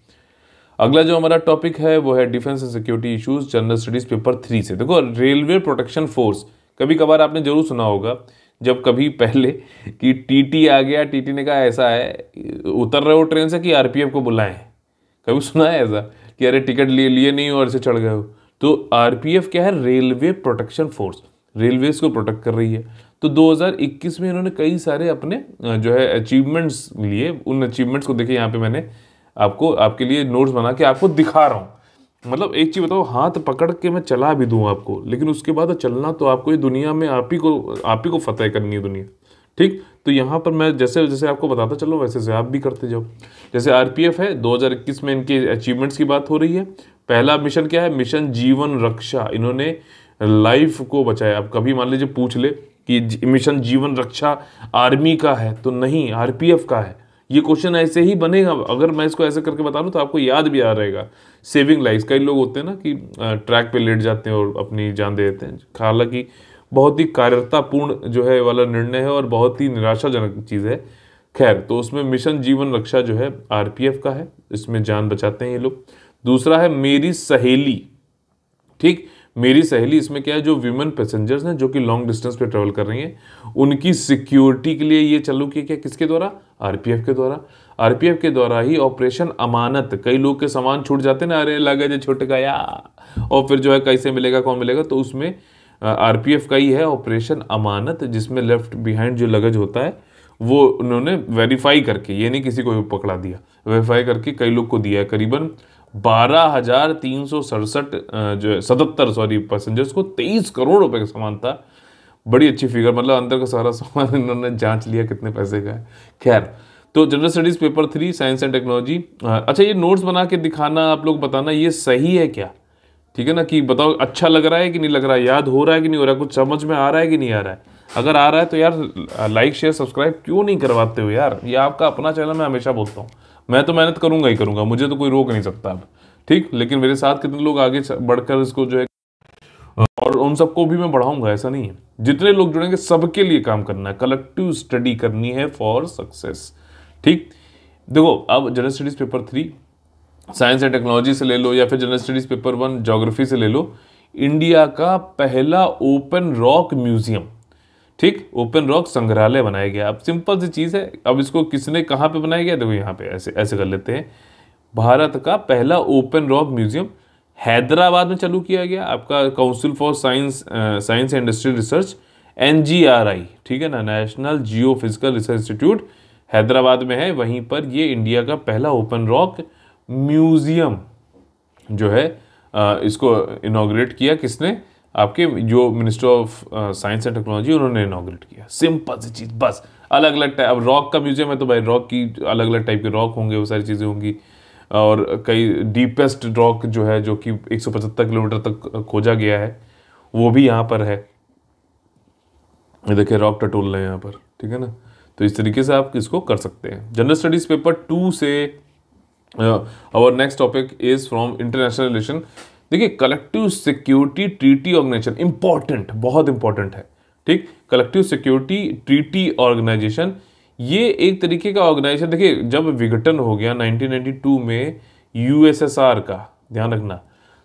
अगला जो हमारा टॉपिक है वो है defence and security issues general studies paper three से देखो रेलवे प्रोटेक्शन फोर्स कभी कभार आपने जरूर सुना होगा जब कभी पहले कि टीटी आ गया टीटी ने कहा ऐसा है उतर रहे हो ट्रेन से कि आरपीएफ को बुलाएं कभी सुना है ऐसा कि अरे टिकट लिए लिए नहीं हो और इसे चढ़ गए हो तो आरपीएफ क्या है रेलवे प्रोटेक्शन फोर्स रेलवेज को प्रोटेक्ट कर रही है तो 2021 में इन्होंने कई सारे अपने जो है अचीवमेंट्स लिए उन अचीवमेंट्स को देखे यहाँ पे मैंने आपको आपके लिए नोट्स बना के आपको दिखा रहा हूँ मतलब एक चीज़ बताओ हाथ पकड़ के मैं चला भी दूँ आपको लेकिन उसके बाद चलना तो आपको ये दुनिया में आप ही को आप ही को फतेह करनी है दुनिया ठीक तो यहाँ पर मैं जैसे जैसे आपको बताता चलो वैसे वैसे आप भी करते जाओ जैसे आरपीएफ है 2021 में इनके अचीवमेंट्स की बात हो रही है पहला मिशन क्या है मिशन जीवन रक्षा इन्होंने लाइफ को बचाया आप कभी मान लीजिए पूछ ले कि मिशन जीवन रक्षा आर्मी का है तो नहीं आरपीएफ का है ये क्वेश्चन ऐसे ही बनेगा अगर मैं इसको ऐसे करके बता दूँ तो आपको याद भी आ रहेगा सेविंग लाइफ कई लोग होते हैं ना कि ट्रैक पे लेट जाते हैं और अपनी जान दे देते हैं हालांकि बहुत ही कार्यतापूर्ण जो है वाला निर्णय है और बहुत ही निराशाजनक चीज़ है खैर तो उसमें मिशन जीवन रक्षा जो है आर का है इसमें जान बचाते हैं ये लोग दूसरा है मेरी सहेली ठीक मेरी सहेली इसमें क्या है जो वीमेन पैसेंजर्स हैं जो कि लॉन्ग डिस्टेंस पे ट्रेवल कर रही हैं उनकी सिक्योरिटी के लिए ये चालू किया क्या किसके द्वारा आरपीएफ के द्वारा आरपीएफ के द्वारा ही ऑपरेशन अमानत कई लोग के सामान छूट जाते ना अरे लगे जो छुट गया और फिर जो है कैसे मिलेगा कौन मिलेगा तो उसमें आर का ही है ऑपरेशन अमानत जिसमें लेफ्ट बिहाइंड जो लगेज होता है वो उन्होंने वेरीफाई करके ये नहीं किसी को पकड़ा दिया वेरीफाई करके कई लोग को दिया करीबन बारह हजार तीन सौ सड़सठ जो है सतहत्तर सॉरी पैसेंजर्स को तेईस करोड़ रुपए का सामान था बड़ी अच्छी फिगर मतलब अंदर का सारा सामान इन्होंने जांच लिया कितने पैसे का है खैर तो general studies paper three science and technology अच्छा ये नोट्स बना के दिखाना आप लोग बताना ये सही है क्या ठीक है ना कि बताओ अच्छा लग रहा है कि नहीं लग रहा है याद हो रहा है कि नहीं हो रहा है कुछ समझ में आ रहा है कि नहीं आ रहा है अगर आ रहा है तो यार लाइक शेयर सब्सक्राइब क्यों नहीं करवाते हो यार ये आपका अपना चैनल मैं हमेशा बोलता हूँ मैं तो मेहनत करूंगा ही करूंगा मुझे तो कोई रोक नहीं सकता अब ठीक लेकिन मेरे साथ कितने लोग आगे बढ़कर इसको जो है और उन सबको भी मैं बढ़ाऊंगा ऐसा नहीं है जितने लोग जुड़ेंगे सबके लिए काम करना है कलेक्टिव स्टडी करनी है फॉर सक्सेस ठीक देखो अब general studies paper three science and technology से ले लो या फिर general studies paper one geography से ले लो इंडिया का पहला ओपन रॉक म्यूजियम ठीक ओपन रॉक संग्रहालय बनाया गया अब सिंपल सी चीज़ है अब इसको किसने कहाँ पे बनाया गया देखो यहाँ पे ऐसे ऐसे कर लेते हैं भारत का पहला ओपन रॉक म्यूजियम हैदराबाद में चालू किया गया आपका council for science science and industrial research एन ठीक है ना national geophysical research institute Hyderabad में है वहीं पर ये इंडिया का पहला ओपन रॉक म्यूज़ियम जो है इसको इनाग्रेट किया किसने आपके जो minister of science and technology उन्होंने इनाग्रेट किया सिंपल सी चीज़ बस अलग अलग टाइप अब रॉक का म्यूजियम है तो भाई रॉक की अलग अलग टाइप के रॉक होंगे वो सारी चीज़ें होंगी और कई डीपेस्ट रॉक जो है जो कि एक किलोमीटर तक खोजा गया है वो भी यहाँ पर है ये देखिए रॉक टटोल है यहाँ पर ठीक है ना तो इस तरीके से आप इसको कर सकते हैं जनरल स्टडीज़ पेपर टू से our next topic is from international relation देखिए collective security treaty organization important बहुत इंपॉर्टेंट है ठीक कलेक्टिव सिक्योरिटी ट्रीटी ऑर्गेनाइजेशन ये एक तरीके का ऑर्गेनाइजेशन देखिए जब विघटन हो गया 1992 में यूएसएसआर का ध्यान रखना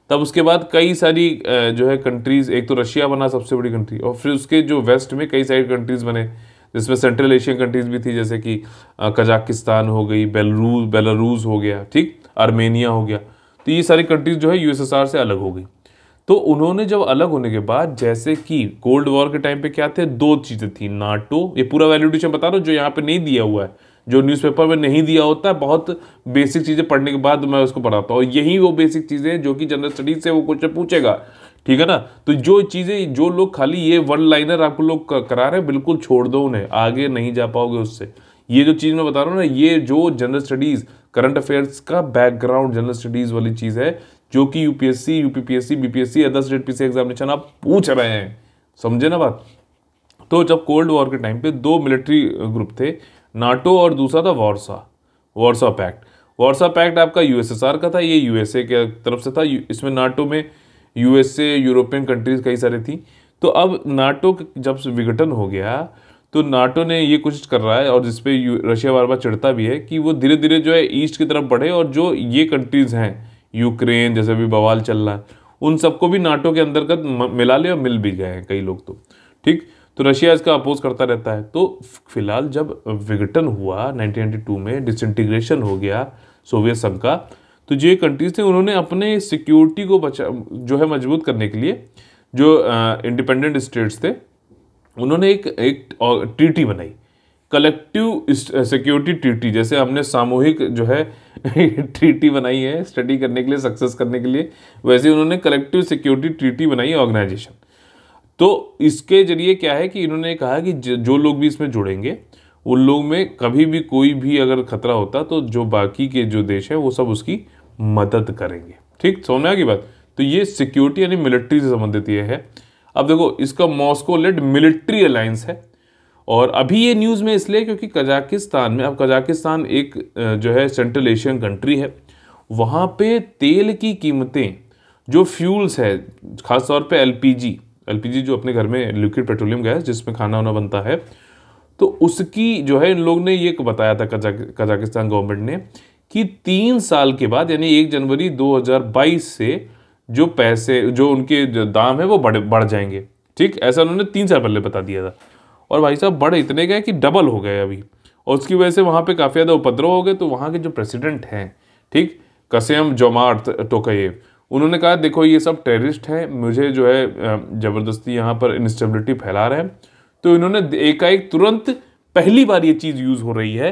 तब उसके बाद कई सारी जो है कंट्रीज़ एक तो रशिया बना सबसे बड़ी कंट्री और फिर उसके जो वेस्ट में कई सारी कंट्रीज़ बने जिसमें सेंट्रल एशियन कंट्रीज़ भी थी जैसे कि कजाकिस्तान हो गई बेलरूस बेलारूस हो गया ठीक आर्मेनिया हो गया तो ये सारी कंट्रीज जो है यूएसएसआर से अलग हो गई तो उन्होंने जब अलग होने के बाद जैसे कि कोल्ड वॉर के टाइम पे क्या थे दो चीज़ें थी नाटो ये पूरा वैल्यूडेशन बता रहा हूँ जो यहाँ पे नहीं दिया हुआ है जो न्यूज़पेपर में नहीं दिया होता है बहुत बेसिक चीज़ें पढ़ने के बाद मैं उसको पढ़ाता हूँ यही वो बेसिक चीज़ें जो कि जनरल स्टडीज से वो क्वेश्चन पूछेगा ठीक है ना तो जो चीज़ें जो लोग खाली ये वन लाइनर आपको लोग करा रहे हैं बिल्कुल छोड़ दो उन्हें आगे नहीं जा पाओगे उससे ये जो चीज़ मैं बता रहा हूँ ना ये जो जनरल स्टडीज़ करंट अफेयर्स का बैकग्राउंड जनरल स्टडीज वाली चीज़ है जो कि UPSC UPPSC BPSC other state PC examination आप पूछ रहे हैं समझे ना बात तो जब कोल्ड वॉर के टाइम पे दो मिलिट्री ग्रुप थे नाटो और दूसरा था Warsaw Warsaw pact Warsaw pact आपका यूएसएसआर का था ये यूएसए के तरफ से था इसमें नाटो में यूएसए यूरोपियन कंट्रीज कई सारी थी तो अब नाटो जब विघटन हो गया तो नाटो ने ये कोशिश कर रहा है और जिसपे रशिया बार बार चढ़ता भी है कि वो धीरे धीरे जो है ईस्ट की तरफ बढ़े और जो ये कंट्रीज़ हैं यूक्रेन जैसे अभी बवाल चल रहा है उन सबको भी नाटो के अंतर्गत मिला ले और मिल भी गए हैं कई लोग तो ठीक तो रशिया इसका अपोज करता रहता है तो फिलहाल जब विघटन हुआ नाइनटीन में डिसइंटीग्रेशन हो गया सोवियत संघ का तो जो कंट्रीज थे उन्होंने अपने सिक्योरिटी को बचा जो है मजबूत करने के लिए जो इंडिपेंडेंट स्टेट्स थे उन्होंने एक एक ट्रीटी बनाई कलेक्टिव सिक्योरिटी ट्रीटी जैसे हमने सामूहिक जो है ट्रीटी बनाई है स्टडी करने के लिए सक्सेस करने के लिए वैसे उन्होंने कलेक्टिव सिक्योरिटी ट्रीटी बनाई ऑर्गेनाइजेशन तो इसके जरिए क्या है कि इन्होंने कहा कि जो लोग भी इसमें जुड़ेंगे उन लोग में कभी भी कोई भी अगर खतरा होता तो जो बाकी के जो देश हैं वो सब उसकी मदद करेंगे ठीक सोना की बात तो ये सिक्योरिटी यानी मिलिट्री से संबंधित ये है अब देखो इसका मॉस्को लेड मिलिट्री अलायंस है और अभी ये न्यूज़ में इसलिए क्योंकि कजाकिस्तान में अब कजाकिस्तान एक जो है सेंट्रल एशियन कंट्री है वहाँ पे तेल की कीमतें जो फ्यूल्स है ख़ासतौर पे एलपीजी एलपीजी जो अपने घर में लिक्विड पेट्रोलियम गैस जिसमें खाना वाना बनता है तो उसकी जो है इन लोग ने ये बताया था कजा कजाकिस्तान गवर्नमेंट ने कि तीन साल के बाद यानी एक जनवरी 2022 से जो पैसे जो उनके जो दाम है वो बढ़ बढ़ जाएंगे ठीक ऐसा उन्होंने तीन साल पहले बता दिया था और भाई साहब बढ़ इतने गए कि डबल हो गए अभी और उसकी वजह से वहाँ पर काफ़ी ज़्यादा उपद्रव हो गए तो वहाँ के जो प्रेसिडेंट हैं ठीक कसेम जोमार्थ टोकयेव उन्होंने कहा देखो ये सब टेररिस्ट हैं मुझे जो है ज़बरदस्ती यहाँ पर इंस्टेबिलिटी फैला रहे हैं तो इन्होंने एकाएक तुरंत पहली बार ये चीज़ यूज़ हो रही है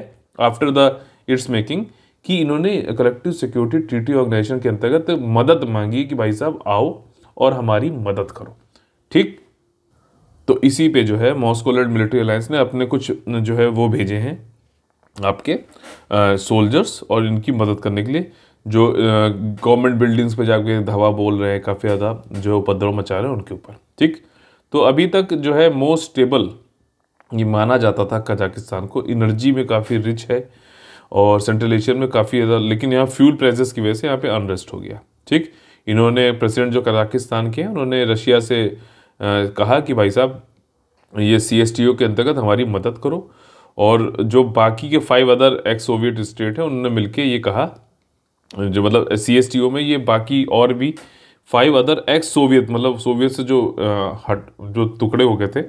आफ्टर द इट्स मेकिंग कि इन्होंने कलेक्टिव सिक्योरिटी ट्रीटी ऑर्गेनाइजेशन के अंतर्गत मदद मांगी कि भाई साहब आओ और हमारी मदद करो ठीक तो इसी पे जो है मॉस्कोलर्ड मिलिट्री अलायंस ने अपने कुछ जो है वो भेजे हैं आपके सोल्जर्स और इनकी मदद करने के लिए जो गवर्नमेंट बिल्डिंग्स पे जाके धवा बोल रहे हैं काफ़ी ज़्यादा जो उपद्रव मचा रहे हैं उनके ऊपर ठीक तो अभी तक जो है मोस्ट स्टेबल ये माना जाता था कजाकिस्तान को एनर्जी में काफ़ी रिच है और सेंट्रल एशिया में काफ़ी ज़्यादा लेकिन यहाँ फ्यूल प्राइजेस की वजह से यहाँ पे अनरेस्ट हो गया ठीक इन्होंने प्रेसिडेंट जो कजाकिस्तान के हैं उन्होंने रशिया से आ, कहा कि भाई साहब ये सी के अंतर्गत हमारी मदद करो और जो बाकी के five other ex Soviet state हैं उन्होंने मिल ये कहा जो मतलब सी में ये बाकी और भी फाइव अदर एक्स सोवियत मतलब सोवियत से जो हट जो टुकड़े हो गए थे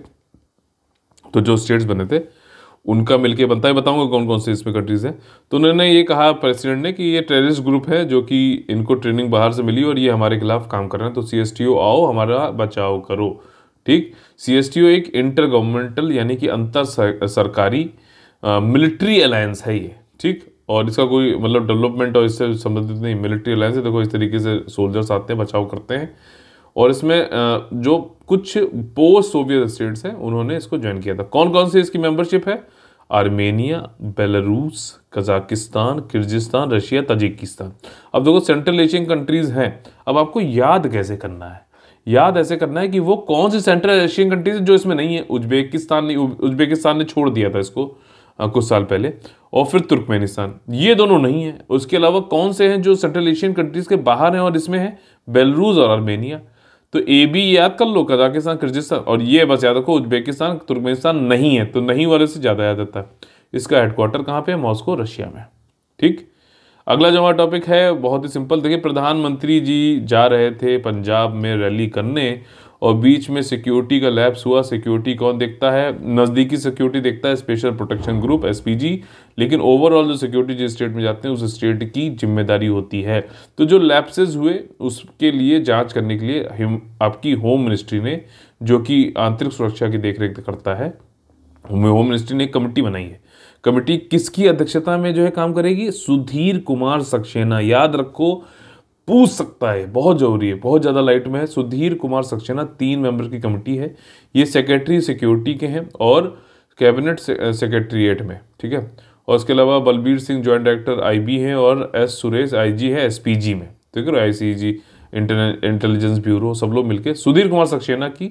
तो जो स्टेट्स बने थे उनका मिलके बनता है बताऊंगा कौन कौन से इसमें कंट्रीज़ हैं तो उन्होंने ये कहा प्रेसिडेंट ने कि ये टेररिस्ट ग्रुप है जो कि इनको ट्रेनिंग बाहर से मिली और ये हमारे खिलाफ काम कर रहे हैं तो सी आओ हमारा बचाव करो ठीक सी एक इंटर गवर्नमेंटल यानी कि अंतर सरकारी मिलिट्री अलायंस है ये ठीक और इसका कोई मतलब डेवलपमेंट और इससे संबंधित नहीं मिलिट्री अलायंस है देखो इस तरीके से सोल्जर्स आते हैं बचाव करते हैं और इसमें जो कुछ पोस्ट सोवियत स्टेट्स हैं उन्होंने इसको ज्वाइन किया था कौन कौन सी इसकी मेंबरशिप है Armenia Belarus Kazakhstan Kyrgyzstan Russia Tajikistan अब देखो सेंट्रल एशियन कंट्रीज़ हैं अब आपको याद कैसे करना है याद ऐसे करना है कि वो कौन सी सेंट्रल एशियन कंट्रीज जो इसमें नहीं है उज्बेकिस्तान ने उज्बेकिस्तान ने छोड़ दिया था इसको कुछ साल पहले और फिर तुर्कमेनिस्तान ये दोनों नहीं है उसके अलावा कौन से हैं जो सेंट्रल एशियन कंट्रीज़ के बाहर हैं और इसमें हैं बेलरूस और आर्मेनिया तो ए बी याद कर लो कजाकिस्तान किर्गिस्तान और ये बस याद रखो उज्बेकिस्तान तुर्कमेनिस्तान नहीं है तो नहीं वाले से ज़्यादा याद आता है इसका हेडक्वार्टर कहाँ पे है मॉस्को रशिया में ठीक अगला जो हमारा टॉपिक है बहुत ही सिंपल देखिए प्रधानमंत्री जी जा रहे थे पंजाब में रैली करने और बीच में सिक्योरिटी का लैप्स हुआ सिक्योरिटी कौन देखता है नज़दीकी सिक्योरिटी देखता है स्पेशल प्रोटेक्शन ग्रुप एस लेकिन ओवरऑल जो सिक्योरिटी जिस स्टेट में जाते हैं उस स्टेट की जिम्मेदारी होती है तो जो लैप्सेज हुए उसके लिए जाँच करने के लिए आपकी होम मिनिस्ट्री ने जो कि आंतरिक सुरक्षा की देखरेख करता है होम मिनिस्ट्री ने एक कमेटी बनाई है कमेटी किसकी अध्यक्षता में जो है काम करेगी सुधीर कुमार सक्सेना याद रखो पूछ सकता है बहुत जरूरी है बहुत ज़्यादा लाइट में है सुधीर कुमार सक्सेना तीन मेंबर की कमेटी है ये सेक्रेटरी सिक्योरिटी के हैं और कैबिनेट सेक्रेटरीट में ठीक है और उसके अलावा बलबीर सिंह जॉइंट डायरेक्टर आई हैं और एस सुरेश आई है एस में ठीक है जी इंटेलिजेंस ब्यूरो सब लोग मिलकर सुधीर कुमार सक्सेना की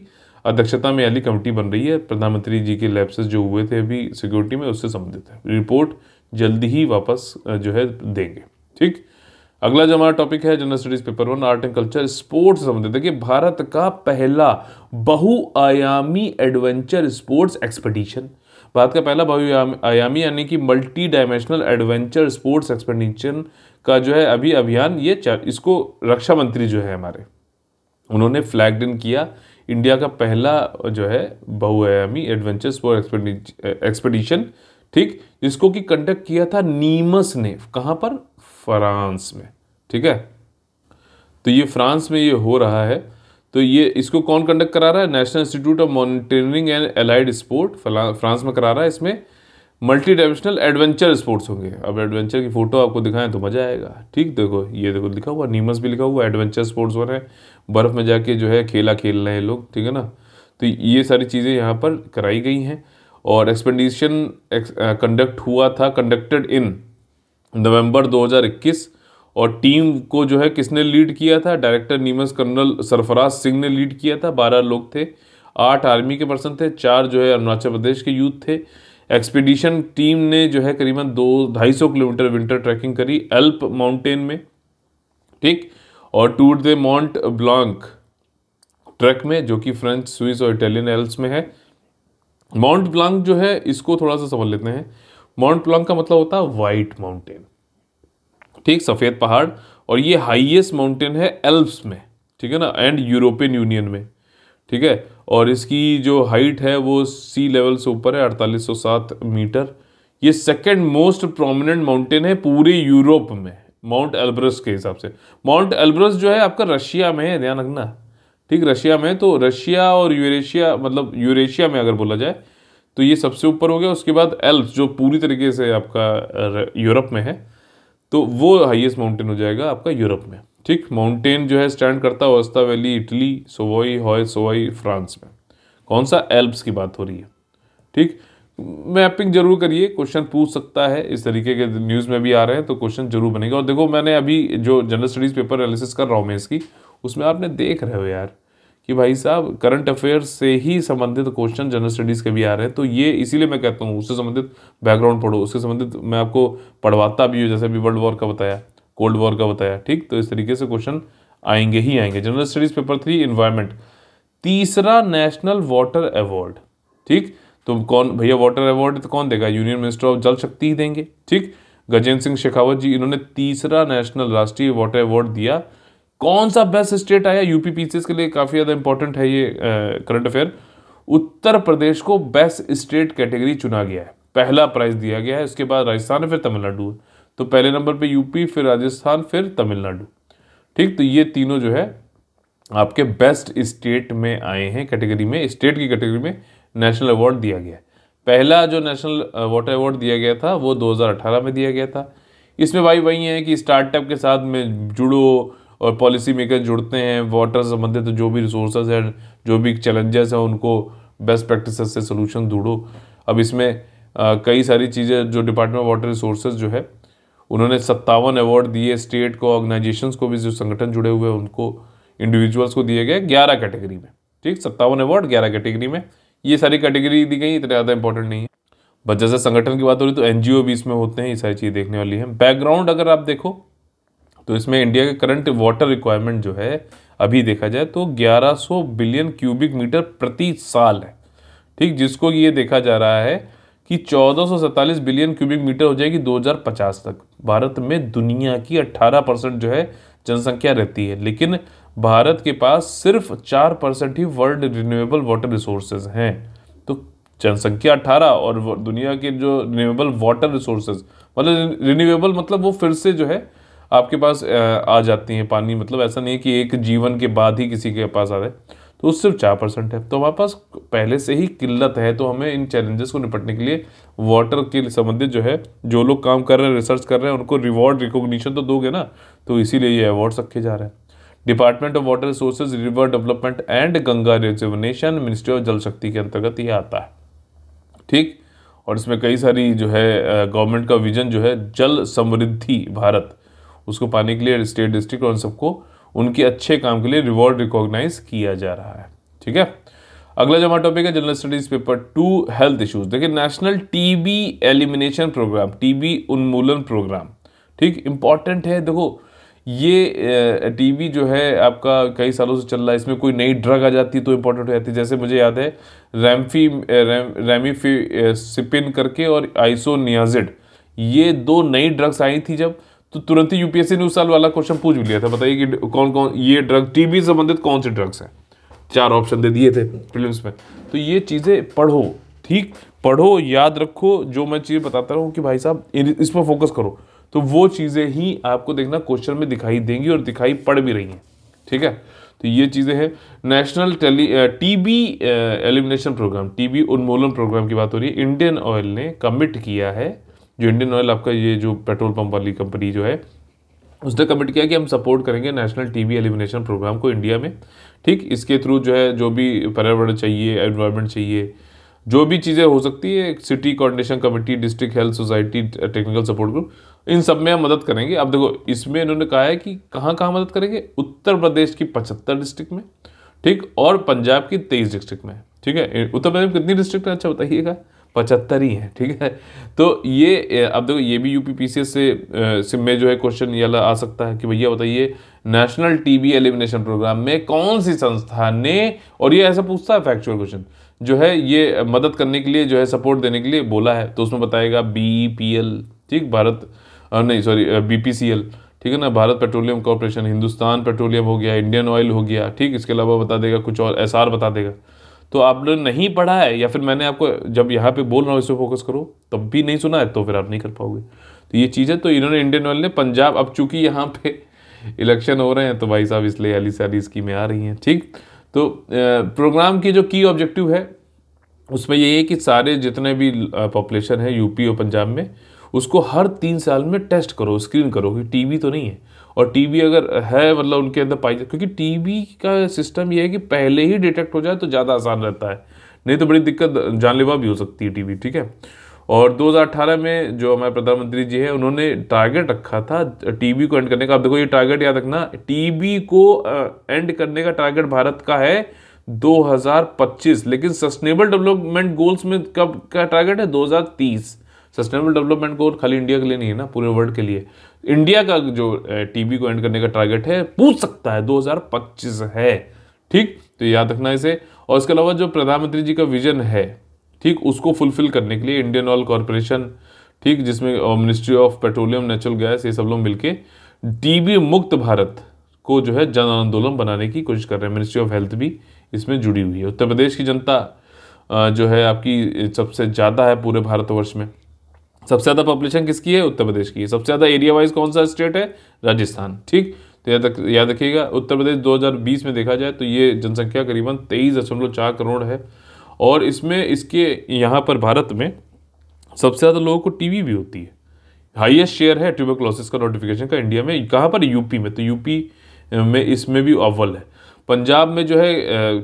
अध्यक्षता में अली कमेटी बन रही है प्रधानमंत्री जी के लैप्सेस जो हुए थे अभी सिक्योरिटी में उससे संबंधित है रिपोर्ट जल्दी ही वापस जो है देंगे ठीक अगला जो हमारा टॉपिक है general studies paper one art and culture sports संबंधित देखिए भारत का पहला बहुआयामी एडवेंचर स्पोर्ट्स एक्सपेडिशन भारत का पहला बहुआयामी यानी कि multi dimensional adventure sports expedition का जो है अभी अभियान ये इसको रक्षा मंत्री जो है हमारे उन्होंने फ्लैग इन किया इंडिया का पहला जो है बहुआयामी एडवेंचर स्पोर्ट एक्सपेडिशन ठीक जिसको कि कंडक्ट किया था नीमस ने कहाँ पर फ्रांस में ठीक है तो ये फ्रांस में ये हो रहा है तो ये इसको कौन कंडक्ट करा रहा है national institute of mountaineering and allied sport France में करा रहा है इसमें मल्टी डायमेंशनल एडवेंचर स्पोर्ट्स होंगे अब एडवेंचर की फ़ोटो आपको दिखाएं तो मज़ा आएगा ठीक देखो ये देखो लिखा हुआ नीमस भी लिखा हुआ एडवेंचर स्पोर्ट्स हो रहे हैं बर्फ़ में जाके जो है खेला खेल रहे हैं लोग ठीक है ना तो ये सारी चीज़ें यहाँ पर कराई गई हैं और एक्सपेंडिशन कंडक्ट uh, हुआ था कंडक्टेड इन नवंबर 2021 और टीम को जो है किसने लीड किया था director NIMAS colonel Sarfaraz Singh ने लीड किया था बारह लोग थे आठ आर्मी के पर्सन थे चार जो है अरुणाचल प्रदेश के यूथ थे एक्सपीडिशन टीम ने जो है करीबन दो ढाई सौ किलोमीटर विंटर ट्रैकिंग करी एल्प माउंटेन में ठीक और tour de mount Blanc trek में जो कि फ्रेंच स्विस और इटालियन एल्प्स में है माउंट ब्लांक जो है इसको थोड़ा सा समझ लेते हैं माउंट प्लॉन्ग का मतलब होता है वाइट माउंटेन ठीक सफ़ेद पहाड़ और ये हाईएस्ट माउंटेन है एल्प्स में ठीक है ना एंड यूरोपियन यूनियन में ठीक है और इसकी जो हाइट है वो सी लेवल से ऊपर है 4807 मीटर ये सेकेंड मोस्ट प्रोमिनेंट माउंटेन है पूरे यूरोप में माउंट एल्ब्रस के हिसाब से माउंट एल्ब्रस जो है आपका रशिया में है ध्यान रखना ठीक रशिया में तो रशिया और यूरेशिया मतलब यूरेशिया में अगर बोला जाए तो ये सबसे ऊपर हो गया उसके बाद एल्प्स जो पूरी तरीके से आपका यूरोप में है तो वो हाईएस्ट माउंटेन हो जाएगा आपका यूरोप में ठीक माउंटेन जो है स्टैंड करता है Aosta valley Italy Savoie Haute Savoie France में कौन सा एल्प्स की बात हो रही है ठीक मैपिंग जरूर करिए क्वेश्चन पूछ सकता है इस तरीके के न्यूज़ में भी आ रहे हैं तो क्वेश्चन जरूर बनेगा और देखो मैंने अभी जो जनरल स्टडीज़ पेपर एनालिसिस कर रहा हूँ मैं इसकी उसमें आपने देख रहे हो यार कि भाई साहब करंट अफेयर से ही संबंधित क्वेश्चन जनरल स्टडीज़ के भी आ रहे हैं तो ये इसीलिए मैं कहता हूँ उससे संबंधित बैकग्राउंड पढ़ो उससे संबंधित मैं आपको पढ़वाता भी हूँ जैसे अभी वर्ल्ड वॉर का बताया कोल्ड वॉर का बताया ठीक तो इस तरीके से क्वेश्चन आएंगे ही आएंगे general studies paper three environment तीसरा नेशनल वाटर अवार्ड ठीक तो कौन भैया वाटर अवार्ड तो कौन देगा यूनियन मिनिस्टर ऑफ जल शक्ति ही देंगे ठीक गजेंद्र सिंह शेखावत जी इन्होंने तीसरा नेशनल राष्ट्रीय वाटर अवार्ड दिया कौन सा बेस्ट स्टेट आया यूपी पीसीएस के लिए काफ़ी ज़्यादा इंपॉर्टेंट है ये करंट अफेयर उत्तर प्रदेश को बेस्ट स्टेट कैटेगरी चुना गया है पहला प्राइज दिया गया है उसके बाद राजस्थान फिर तमिलनाडु तो पहले नंबर पे यूपी फिर राजस्थान फिर तमिलनाडु ठीक तो ये तीनों जो है आपके बेस्ट स्टेट में आए हैं कैटेगरी में स्टेट की कैटेगरी में नेशनल अवार्ड दिया गया है पहला जो नेशनल वाटर अवार्ड दिया गया था वो 2018 में दिया गया था इसमें भाई वही है कि स्टार्टअप के साथ में जुड़ो और पॉलिसी मेकर जुड़ते हैं वाटर संबंधित तो जो भी रिसोर्स हैं जो भी चैलेंजेस हैं उनको बेस्ट प्रैक्टिस से सोल्यूशन ढूंढो अब इसमें आ, कई सारी चीज़ें जो डिपार्टमेंट ऑफ वाटर रिसोर्स जो है उन्होंने सत्तावन अवार्ड दिए स्टेट को ऑर्गेनाइजेशंस को भी जो संगठन जुड़े हुए हैं उनको इंडिविजुअल्स को दिए गए ग्यारह कैटेगरी में ठीक सत्तावन अवार्ड ग्यारह कैटेगरी में ये सारी कैटेगरी दी गई इतने ज़्यादा इंपॉर्टेंट नहीं है बट जैसे संगठन की बात हो रही तो एन भी इसमें होते हैं ये सारी चीज़ देखने वाली है बैकग्राउंड अगर आप देखो तो इसमें इंडिया के करंट वाटर रिक्वायरमेंट जो है अभी देखा जाए तो 1100 बिलियन क्यूबिक मीटर प्रति साल है ठीक जिसको ये देखा जा रहा है कि चौदह बिलियन क्यूबिक मीटर हो जाएगी 2050 तक भारत में दुनिया की 18 परसेंट जो है जनसंख्या रहती है लेकिन भारत के पास सिर्फ चार परसेंट ही वर्ल्ड रिन्यूएबल वाटर रिसोर्सेज हैं तो जनसंख्या 18 और दुनिया के जो रिन्यूएबल वाटर रिसोर्सेज मतलब रिन्यूएबल मतलब वो फिर से जो है आपके पास आ जाती हैं पानी मतलब ऐसा नहीं है कि एक जीवन के बाद ही किसी के पास आ रहा है तो उस सिर्फ चार परसेंट है तो हमारे पास पहले से ही किल्लत है तो हमें इन चैलेंजेस को निपटने के लिए वाटर के संबंधित जो है जो लोग काम कर रहे हैं रिसर्च कर रहे हैं उनको रिवॉर्ड रिकोगशन तो दोगे ना तो इसीलिए ये अवार्ड रखे जा रहे हैं department of water resources river development and Ganga rejuvenation ministry of Jal Shakti के अंतर्गत ये आता है ठीक और इसमें कई सारी जो है गवर्नमेंट का विजन जो है जल समृद्धि भारत उसको पाने के लिए स्टेट डिस्ट्रिक्ट और उन सबको उनके अच्छे काम के लिए रिवॉर्ड रिकॉग्नाइज किया जा रहा है ठीक है अगला जो हमारा टॉपिक है general studies paper two health issues देखिए national TB elimination programme TB उन्मूलन प्रोग्राम ठीक इंपॉर्टेंट है देखो ये टीबी जो है आपका कई सालों से चल रहा है इसमें कोई नई ड्रग आ जाती तो इंपॉर्टेंट हो जाती है जैसे मुझे याद है रैमफी रैम रेमीफी सिपिन करके और आइसोनियाजिड ये दो नई ड्रग्स आई थी जब तो तुरंत ही यूपीएससी ने उस साल वाला क्वेश्चन पूछ भी लिया था बताइए कि कौन कौन ये ड्रग टीबी संबंधित कौन से ड्रग्स हैं चार ऑप्शन दे दिए थे फिल्म्स में तो ये चीज़ें पढ़ो ठीक पढ़ो याद रखो जो मैं चीज़ बताता रहूँ कि भाई साहब इस पर फोकस करो तो वो चीज़ें ही आपको देखना क्वेश्चन में दिखाई देंगी और दिखाई पड़ भी रही हैं ठीक है तो ये चीज़ें हैं national tele TB elimination programme TB उन्मूलन प्रोग्राम की बात हो रही है इंडियन ऑयल ने कमिट किया है जो इंडियन ऑयल आपका ये जो पेट्रोल पंप वाली कंपनी जो है उसने कमिट किया कि हम सपोर्ट करेंगे नेशनल टीवी एलिमिनेशन प्रोग्राम को इंडिया में ठीक इसके थ्रू जो है जो भी पर्यावरण चाहिए एनवायरमेंट चाहिए जो भी चीज़ें हो सकती है city coordination committee district health society technical support group इन सब में हम मदद करेंगे अब देखो इसमें इन्होंने कहा है कि कहाँ कहाँ मदद करेंगे उत्तर प्रदेश की पचहत्तर डिस्ट्रिक्ट में ठीक और पंजाब की तेईस डिस्ट्रिक्ट में ठीक है उत्तर प्रदेश में कितनी डिस्ट्रिक्ट है अच्छा बताइएगा पचहत्तर ही है ठीक है तो ये अब देखो ये भी यू पी से से में जो है क्वेश्चन ये आ सकता है कि भैया बताइए नेशनल टीबी एलिमिनेशन प्रोग्राम में कौन सी संस्था ने और ये ऐसा पूछता है फैक्चुअल क्वेश्चन जो है ये मदद करने के लिए जो है सपोर्ट देने के लिए बोला है तो उसमें बताएगा बी पी एल ठीक भारत नहीं sorry B P C L ठीक है ना Bharat petroleum corporation Hindustan petroleum हो गया इंडियन ऑयल हो गया ठीक इसके अलावा बता देगा कुछ और एस बता देगा तो आपने नहीं पढ़ा है या फिर मैंने आपको जब यहाँ पे बोल रहा हूँ इस पर फोकस करो तब भी नहीं सुना है तो फिर आप नहीं कर पाओगे तो ये चीज़ है तो इन्होंने इंडियन ऑयल ने पंजाब अब चूंकि यहाँ पे इलेक्शन हो रहे हैं तो भाई साहब इसलिए अली से अली स्कीमें आ रही हैं ठीक तो प्रोग्राम की जो की ऑब्जेक्टिव है उसमें ये है कि सारे जितने भी पॉपुलेशन है यूपी और पंजाब में उसको हर तीन साल में टेस्ट करो स्क्रीन करो कि टीबी तो नहीं है और टीबी अगर है मतलब उनके अंदर पाई क्योंकि टीबी का सिस्टम यह है कि पहले ही डिटेक्ट हो जाए तो ज़्यादा आसान रहता है नहीं तो बड़ी दिक्कत जानलेवा भी हो सकती है टीबी ठीक है और 2018 में जो हमारे प्रधानमंत्री जी हैं उन्होंने टारगेट रखा था टीबी को एंड करने का अब देखो ये टारगेट याद रखना टीबी को एंड करने का टारगेट भारत का है 2025 लेकिन सस्टेनेबल डेवलपमेंट गोल्स में कब का टारगेट है 2030 सस्टेनेबल डेवलपमेंट गोल खाली इंडिया के लिए नहीं है ना पूरे वर्ल्ड के लिए इंडिया का जो टीबी को एंड करने का टारगेट है पूछ सकता है 2025 है ठीक तो याद रखना इसे और इसके अलावा जो प्रधानमंत्री जी का विजन है ठीक उसको फुलफिल करने के लिए इंडियन ऑयल कॉरपोरेशन ठीक जिसमें ministry of petroleum natural gas ये सब लोग मिलकर टीबी मुक्त भारत को जो है जन आंदोलन बनाने की कोशिश कर रहे हैं मिनिस्ट्री ऑफ हेल्थ भी इसमें जुड़ी हुई है उत्तर प्रदेश की जनता जो है आपकी सबसे ज़्यादा है पूरे भारतवर्ष में सबसे ज़्यादा पॉपुलेशन किसकी है उत्तर प्रदेश की सबसे ज़्यादा एरिया वाइज कौन सा स्टेट है राजस्थान ठीक तो याद याद रखिएगा उत्तर प्रदेश 2020 में देखा जाए तो ये जनसंख्या करीबन तेईस दशमलव चार करोड़ है और इसमें इसके यहाँ पर भारत में सबसे ज़्यादा लोगों को टीवी भी होती है हाईएस्ट शेयर है ट्यूबरक्लोसिस का नोटिफिकेशन का इंडिया में कहाँ पर यूपी में तो यूपी में इसमें भी अव्वल है पंजाब में जो है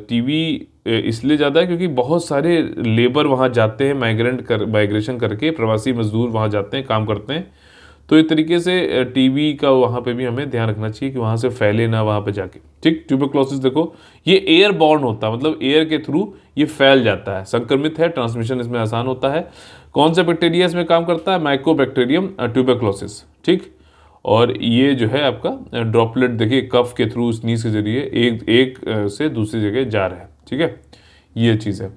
टीवी इसलिए ज़्यादा है क्योंकि बहुत सारे लेबर वहाँ जाते हैं माइग्रेंट कर माइग्रेशन करके प्रवासी मजदूर वहाँ जाते हैं काम करते हैं तो इस तरीके से टीबी का वहाँ पे भी हमें ध्यान रखना चाहिए कि वहाँ से फैले ना वहाँ पे जाके ठीक ट्यूबरक्लोसिस देखो ये एयर बॉर्न होता है मतलब एयर के थ्रू ये फैल जाता है संक्रमित है ट्रांसमिशन इसमें आसान होता है कौन सा बैक्टीरिया इसमें काम करता है बैक्टेरियम ट्यूबरक्लोसिस ठीक और ये जो है आपका ड्रॉपलेट देखिए कफ के थ्रू स्नीज के जरिए एक एक से दूसरी जगह जा रहा है ठीक है ये चीज़ है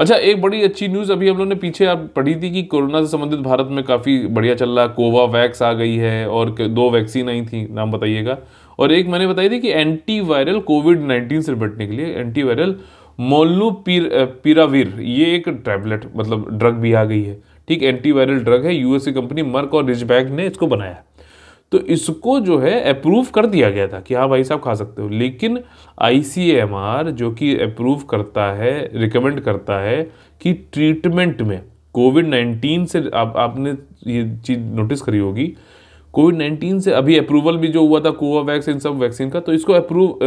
अच्छा एक बड़ी अच्छी न्यूज़ अभी हम लोगों ने पीछे आप पढ़ी थी कि कोरोना से संबंधित भारत में काफ़ी बढ़िया चल रहा है कोवा वैक्स आ गई है और दो वैक्सीन आई थी नाम बताइएगा और एक मैंने बताई थी कि एंटी वायरल कोविड नाइन्टीन से निपटने के लिए एंटी वायरल पीर पीरावीर ये एक टैबलेट मतलब ड्रग भी आ गई है ठीक एंटी ड्रग है यूएसए कंपनी मर्क और रिजबैक ने इसको बनाया तो इसको जो है अप्रूव कर दिया गया था कि हाँ भाई साहब खा सकते हो लेकिन आई जो कि अप्रूव करता है रिकमेंड करता है कि ट्रीटमेंट में कोविड नाइन्टीन से आप आपने ये चीज़ नोटिस करी होगी कोविड नाइन्टीन से अभी अप्रूवल भी जो हुआ था कोवावैक्स इन सब वैक्सीन का तो इसको अप्रूव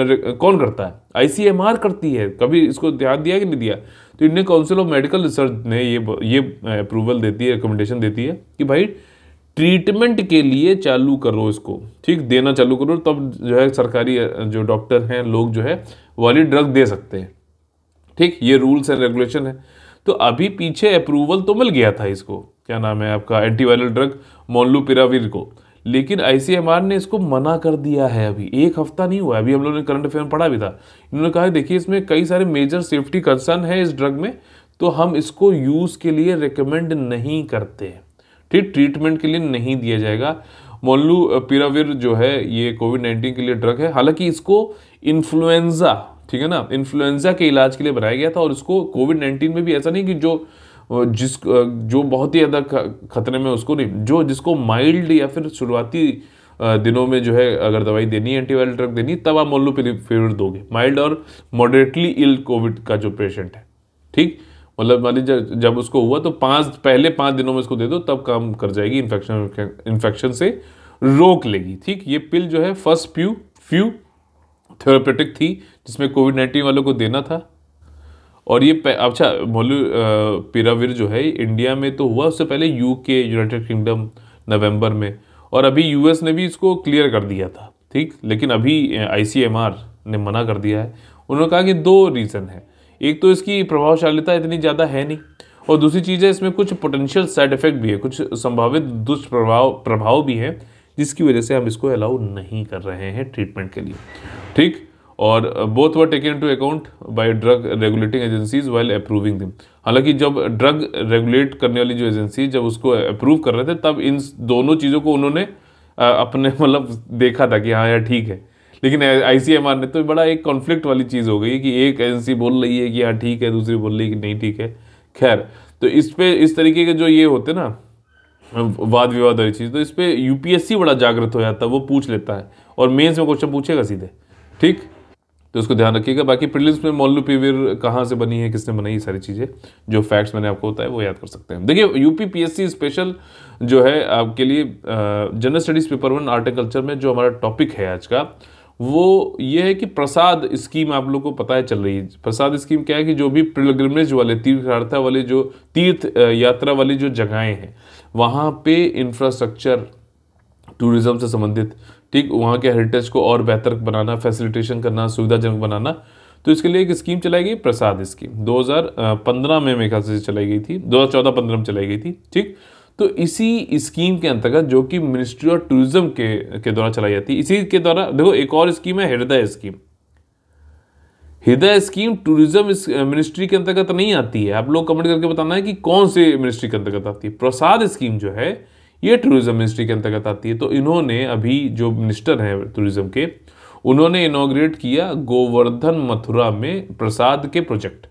कौन करता है आई करती है कभी इसको ध्यान दिया कि नहीं दिया तो Indian council of medical research ने ये ये अप्रूवल देती है रिकमेंडेशन देती है कि भाई ट्रीटमेंट के लिए चालू करो इसको ठीक देना चालू करो तब जो है सरकारी जो डॉक्टर हैं लोग जो है वाली ड्रग दे सकते हैं ठीक ये रूल्स एंड रेगुलेशन है तो अभी पीछे अप्रूवल तो मिल गया था इसको क्या नाम है आपका एंटीवायरल ड्रग मोनलू को लेकिन आई ने इसको मना कर दिया है अभी एक हफ्ता नहीं हुआ अभी हम लोगों ने करंट अफेयर में पढ़ा भी था इन्होंने कहा देखिए इसमें कई सारे मेजर सेफ्टी कंसर्न है इस ड्रग में तो हम इसको यूज़ के लिए रिकमेंड नहीं करते हैं ठीक ट्रीटमेंट के लिए नहीं दिया जाएगा मोलू पिराविर जो है ये कोविड नाइन्टीन के लिए ड्रग है हालांकि इसको इन्फ्लुएंजा ठीक है ना इन्फ्लुएंजा के इलाज के लिए बनाया गया था और इसको कोविड नाइन्टीन में भी ऐसा नहीं कि जो जिस जो बहुत ही ज़्यादा खतरे में उसको नहीं जो जिसको माइल्ड या फिर शुरुआती दिनों में जो है अगर दवाई देनी है एंटीवायरल ड्रग देनी तब आप मोलू पिराविर दोगे माइल्ड और मॉडरेटली इल कोविड का जो पेशेंट है ठीक मतलब मानी जब जब उसको हुआ तो पाँच पहले पाँच दिनों में इसको दे दो तब काम कर जाएगी इन्फेक्शन इन्फेक्शन से रोक लेगी ठीक ये पिल जो है फर्स्ट प्यू फ्यू थेरोपेटिक थी जिसमें कोविड नाइन्टीन वालों को देना था और ये अच्छा मोलू पिराविर जो है इंडिया में तो हुआ उससे पहले यूके यूनाइटेड किंगडम नवंबर में और अभी यूएस ने भी इसको क्लियर कर दिया था ठीक लेकिन अभी आईसीएमआर ने मना कर दिया है उन्होंने कहा कि दो रीज़न है एक तो इसकी प्रभावशालीता इतनी ज़्यादा है नहीं और दूसरी चीज़ है इसमें कुछ पोटेंशियल साइड इफ़ेक्ट भी है कुछ संभावित दुष्प्रभाव प्रभाव भी है जिसकी वजह से हम इसको अलाउ नहीं कर रहे हैं ट्रीटमेंट के लिए ठीक और both were taken to account by drug regulating agencies well approving them हालांकि जब ड्रग रेगुलेट करने वाली जो एजेंसी जब उसको अप्रूव कर रहे थे तब इन दोनों चीज़ों को उन्होंने अपने मतलब देखा था कि हाँ यार ठीक है लेकिन आई ने तो बड़ा एक कॉन्फ्लिक्ट वाली चीज़ हो गई कि एक एजेंसी बोल रही है कि हाँ ठीक है दूसरी बोल रही है कि नहीं ठीक है खैर तो इस पर इस तरीके के जो ये होते ना वाद विवाद वाली चीज़ तो इस पर यूपीएससी बड़ा जागृत हो जाता है वो पूछ लेता है और मेन्स में क्वेश्चन पूछेगा सीधे ठीक तो इसको ध्यान रखिएगा बाकी प्रिलिम्स में मोल्लू पीवीर कहाँ से बनी है किसने बनाई ये सारी चीज़ें जो फैक्ट्स मैंने आपको बताया वो याद कर सकते हैं देखिए यूपीपीएससी स्पेशल जो है आपके लिए general studies paper one art culture में जो हमारा टॉपिक है आज का वो ये है कि प्रसाद स्कीम आप लोग को पता है चल रही है प्रसाद स्कीम क्या है कि जो भी पिलग्रमेज वाले तीर्थार्था वाले जो तीर्थ यात्रा वाली जो जगहें हैं वहाँ पे इंफ्रास्ट्रक्चर टूरिज़्म से संबंधित ठीक वहाँ के हेरिटेज को और बेहतर बनाना फैसिलिटेशन करना सुविधाजनक बनाना तो इसके लिए एक स्कीम चलाई गई प्रसाद स्कीम 2015 में मेरे ख्याल से चलाई गई थी 2014-15 में चलाई गई थी ठीक तो इसी स्कीम के अंतर्गत जो कि मिनिस्ट्री ऑफ टूरिज्म के के द्वारा चलाई जाती है इसी के द्वारा देखो एक और स्कीम है हृदय स्कीम हृदय स्कीम टूरिज्म मिनिस्ट्री के अंतर्गत नहीं आती है आप लोग कमेंट करके बताना है कि कौन से मिनिस्ट्री के अंतर्गत आती है प्रसाद स्कीम जो है ये टूरिज्म मिनिस्ट्री के अंतर्गत आती है तो इन्होंने अभी जो मिनिस्टर हैं टूरिज्म के उन्होंने इनोग्रेट किया गोवर्धन मथुरा में प्रसाद के प्रोजेक्ट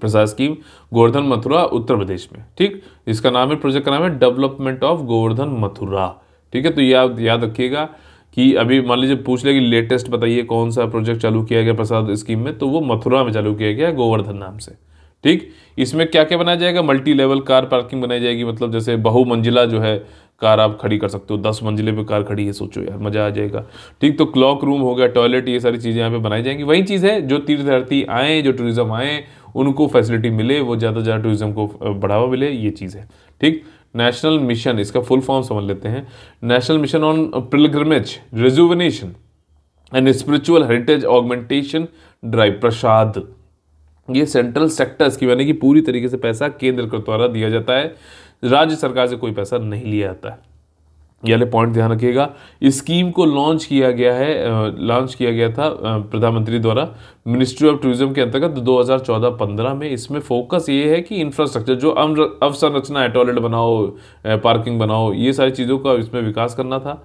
प्रसाद स्कीम गोवर्धन मथुरा उत्तर प्रदेश में ठीक इसका नाम है प्रोजेक्ट का नाम है डेवलपमेंट ऑफ गोवर्धन मथुरा ठीक है तो ये आप याद रखिएगा कि अभी मान लीजिए पूछ ले कि लेटेस्ट बताइए कौन सा प्रोजेक्ट चालू किया गया प्रसाद स्कीम में तो वो मथुरा में चालू किया गया गोवर्धन नाम से ठीक इसमें क्या क्या बनाया जाएगा मल्टी लेवल कार पार्किंग बनाई जाएगी मतलब जैसे बहुमंजिला जो है कार आप खड़ी कर सकते हो दस मंजिले पे कार खड़ी है सोचो यार मज़ा आ जाएगा ठीक तो क्लॉक रूम हो गया टॉयलेट ये सारी चीज़ें यहाँ पे बनाई जाएंगी वही चीज़ है जो तीर्थार्थी आएँ जो टूरिज़्म आएँ उनको फैसिलिटी मिले वो ज़्यादा से ज़्यादा टूरिज़्म को बढ़ावा मिले ये चीज़ है ठीक नेशनल मिशन इसका फुल फॉर्म समझ लेते हैं national mission on pilgrimage rejuvenation and spiritual heritage augmentation drive Prasad ये सेंट्रल सेक्टर्स की यानी कि पूरी तरीके से पैसा केंद्र द्वारा दिया जाता है राज्य सरकार से कोई पैसा नहीं लिया जाता है ये वाले पॉइंट ध्यान रखिएगा स्कीम को लॉन्च किया गया है लॉन्च किया गया था प्रधानमंत्री द्वारा मिनिस्ट्री ऑफ टूरिज्म के अंतर्गत 2014-15 में इसमें फोकस ये है कि इंफ्रास्ट्रक्चर जो अवसंरचना है टॉयलेट बनाओ पार्किंग बनाओ ये सारी चीज़ों का इसमें विकास करना था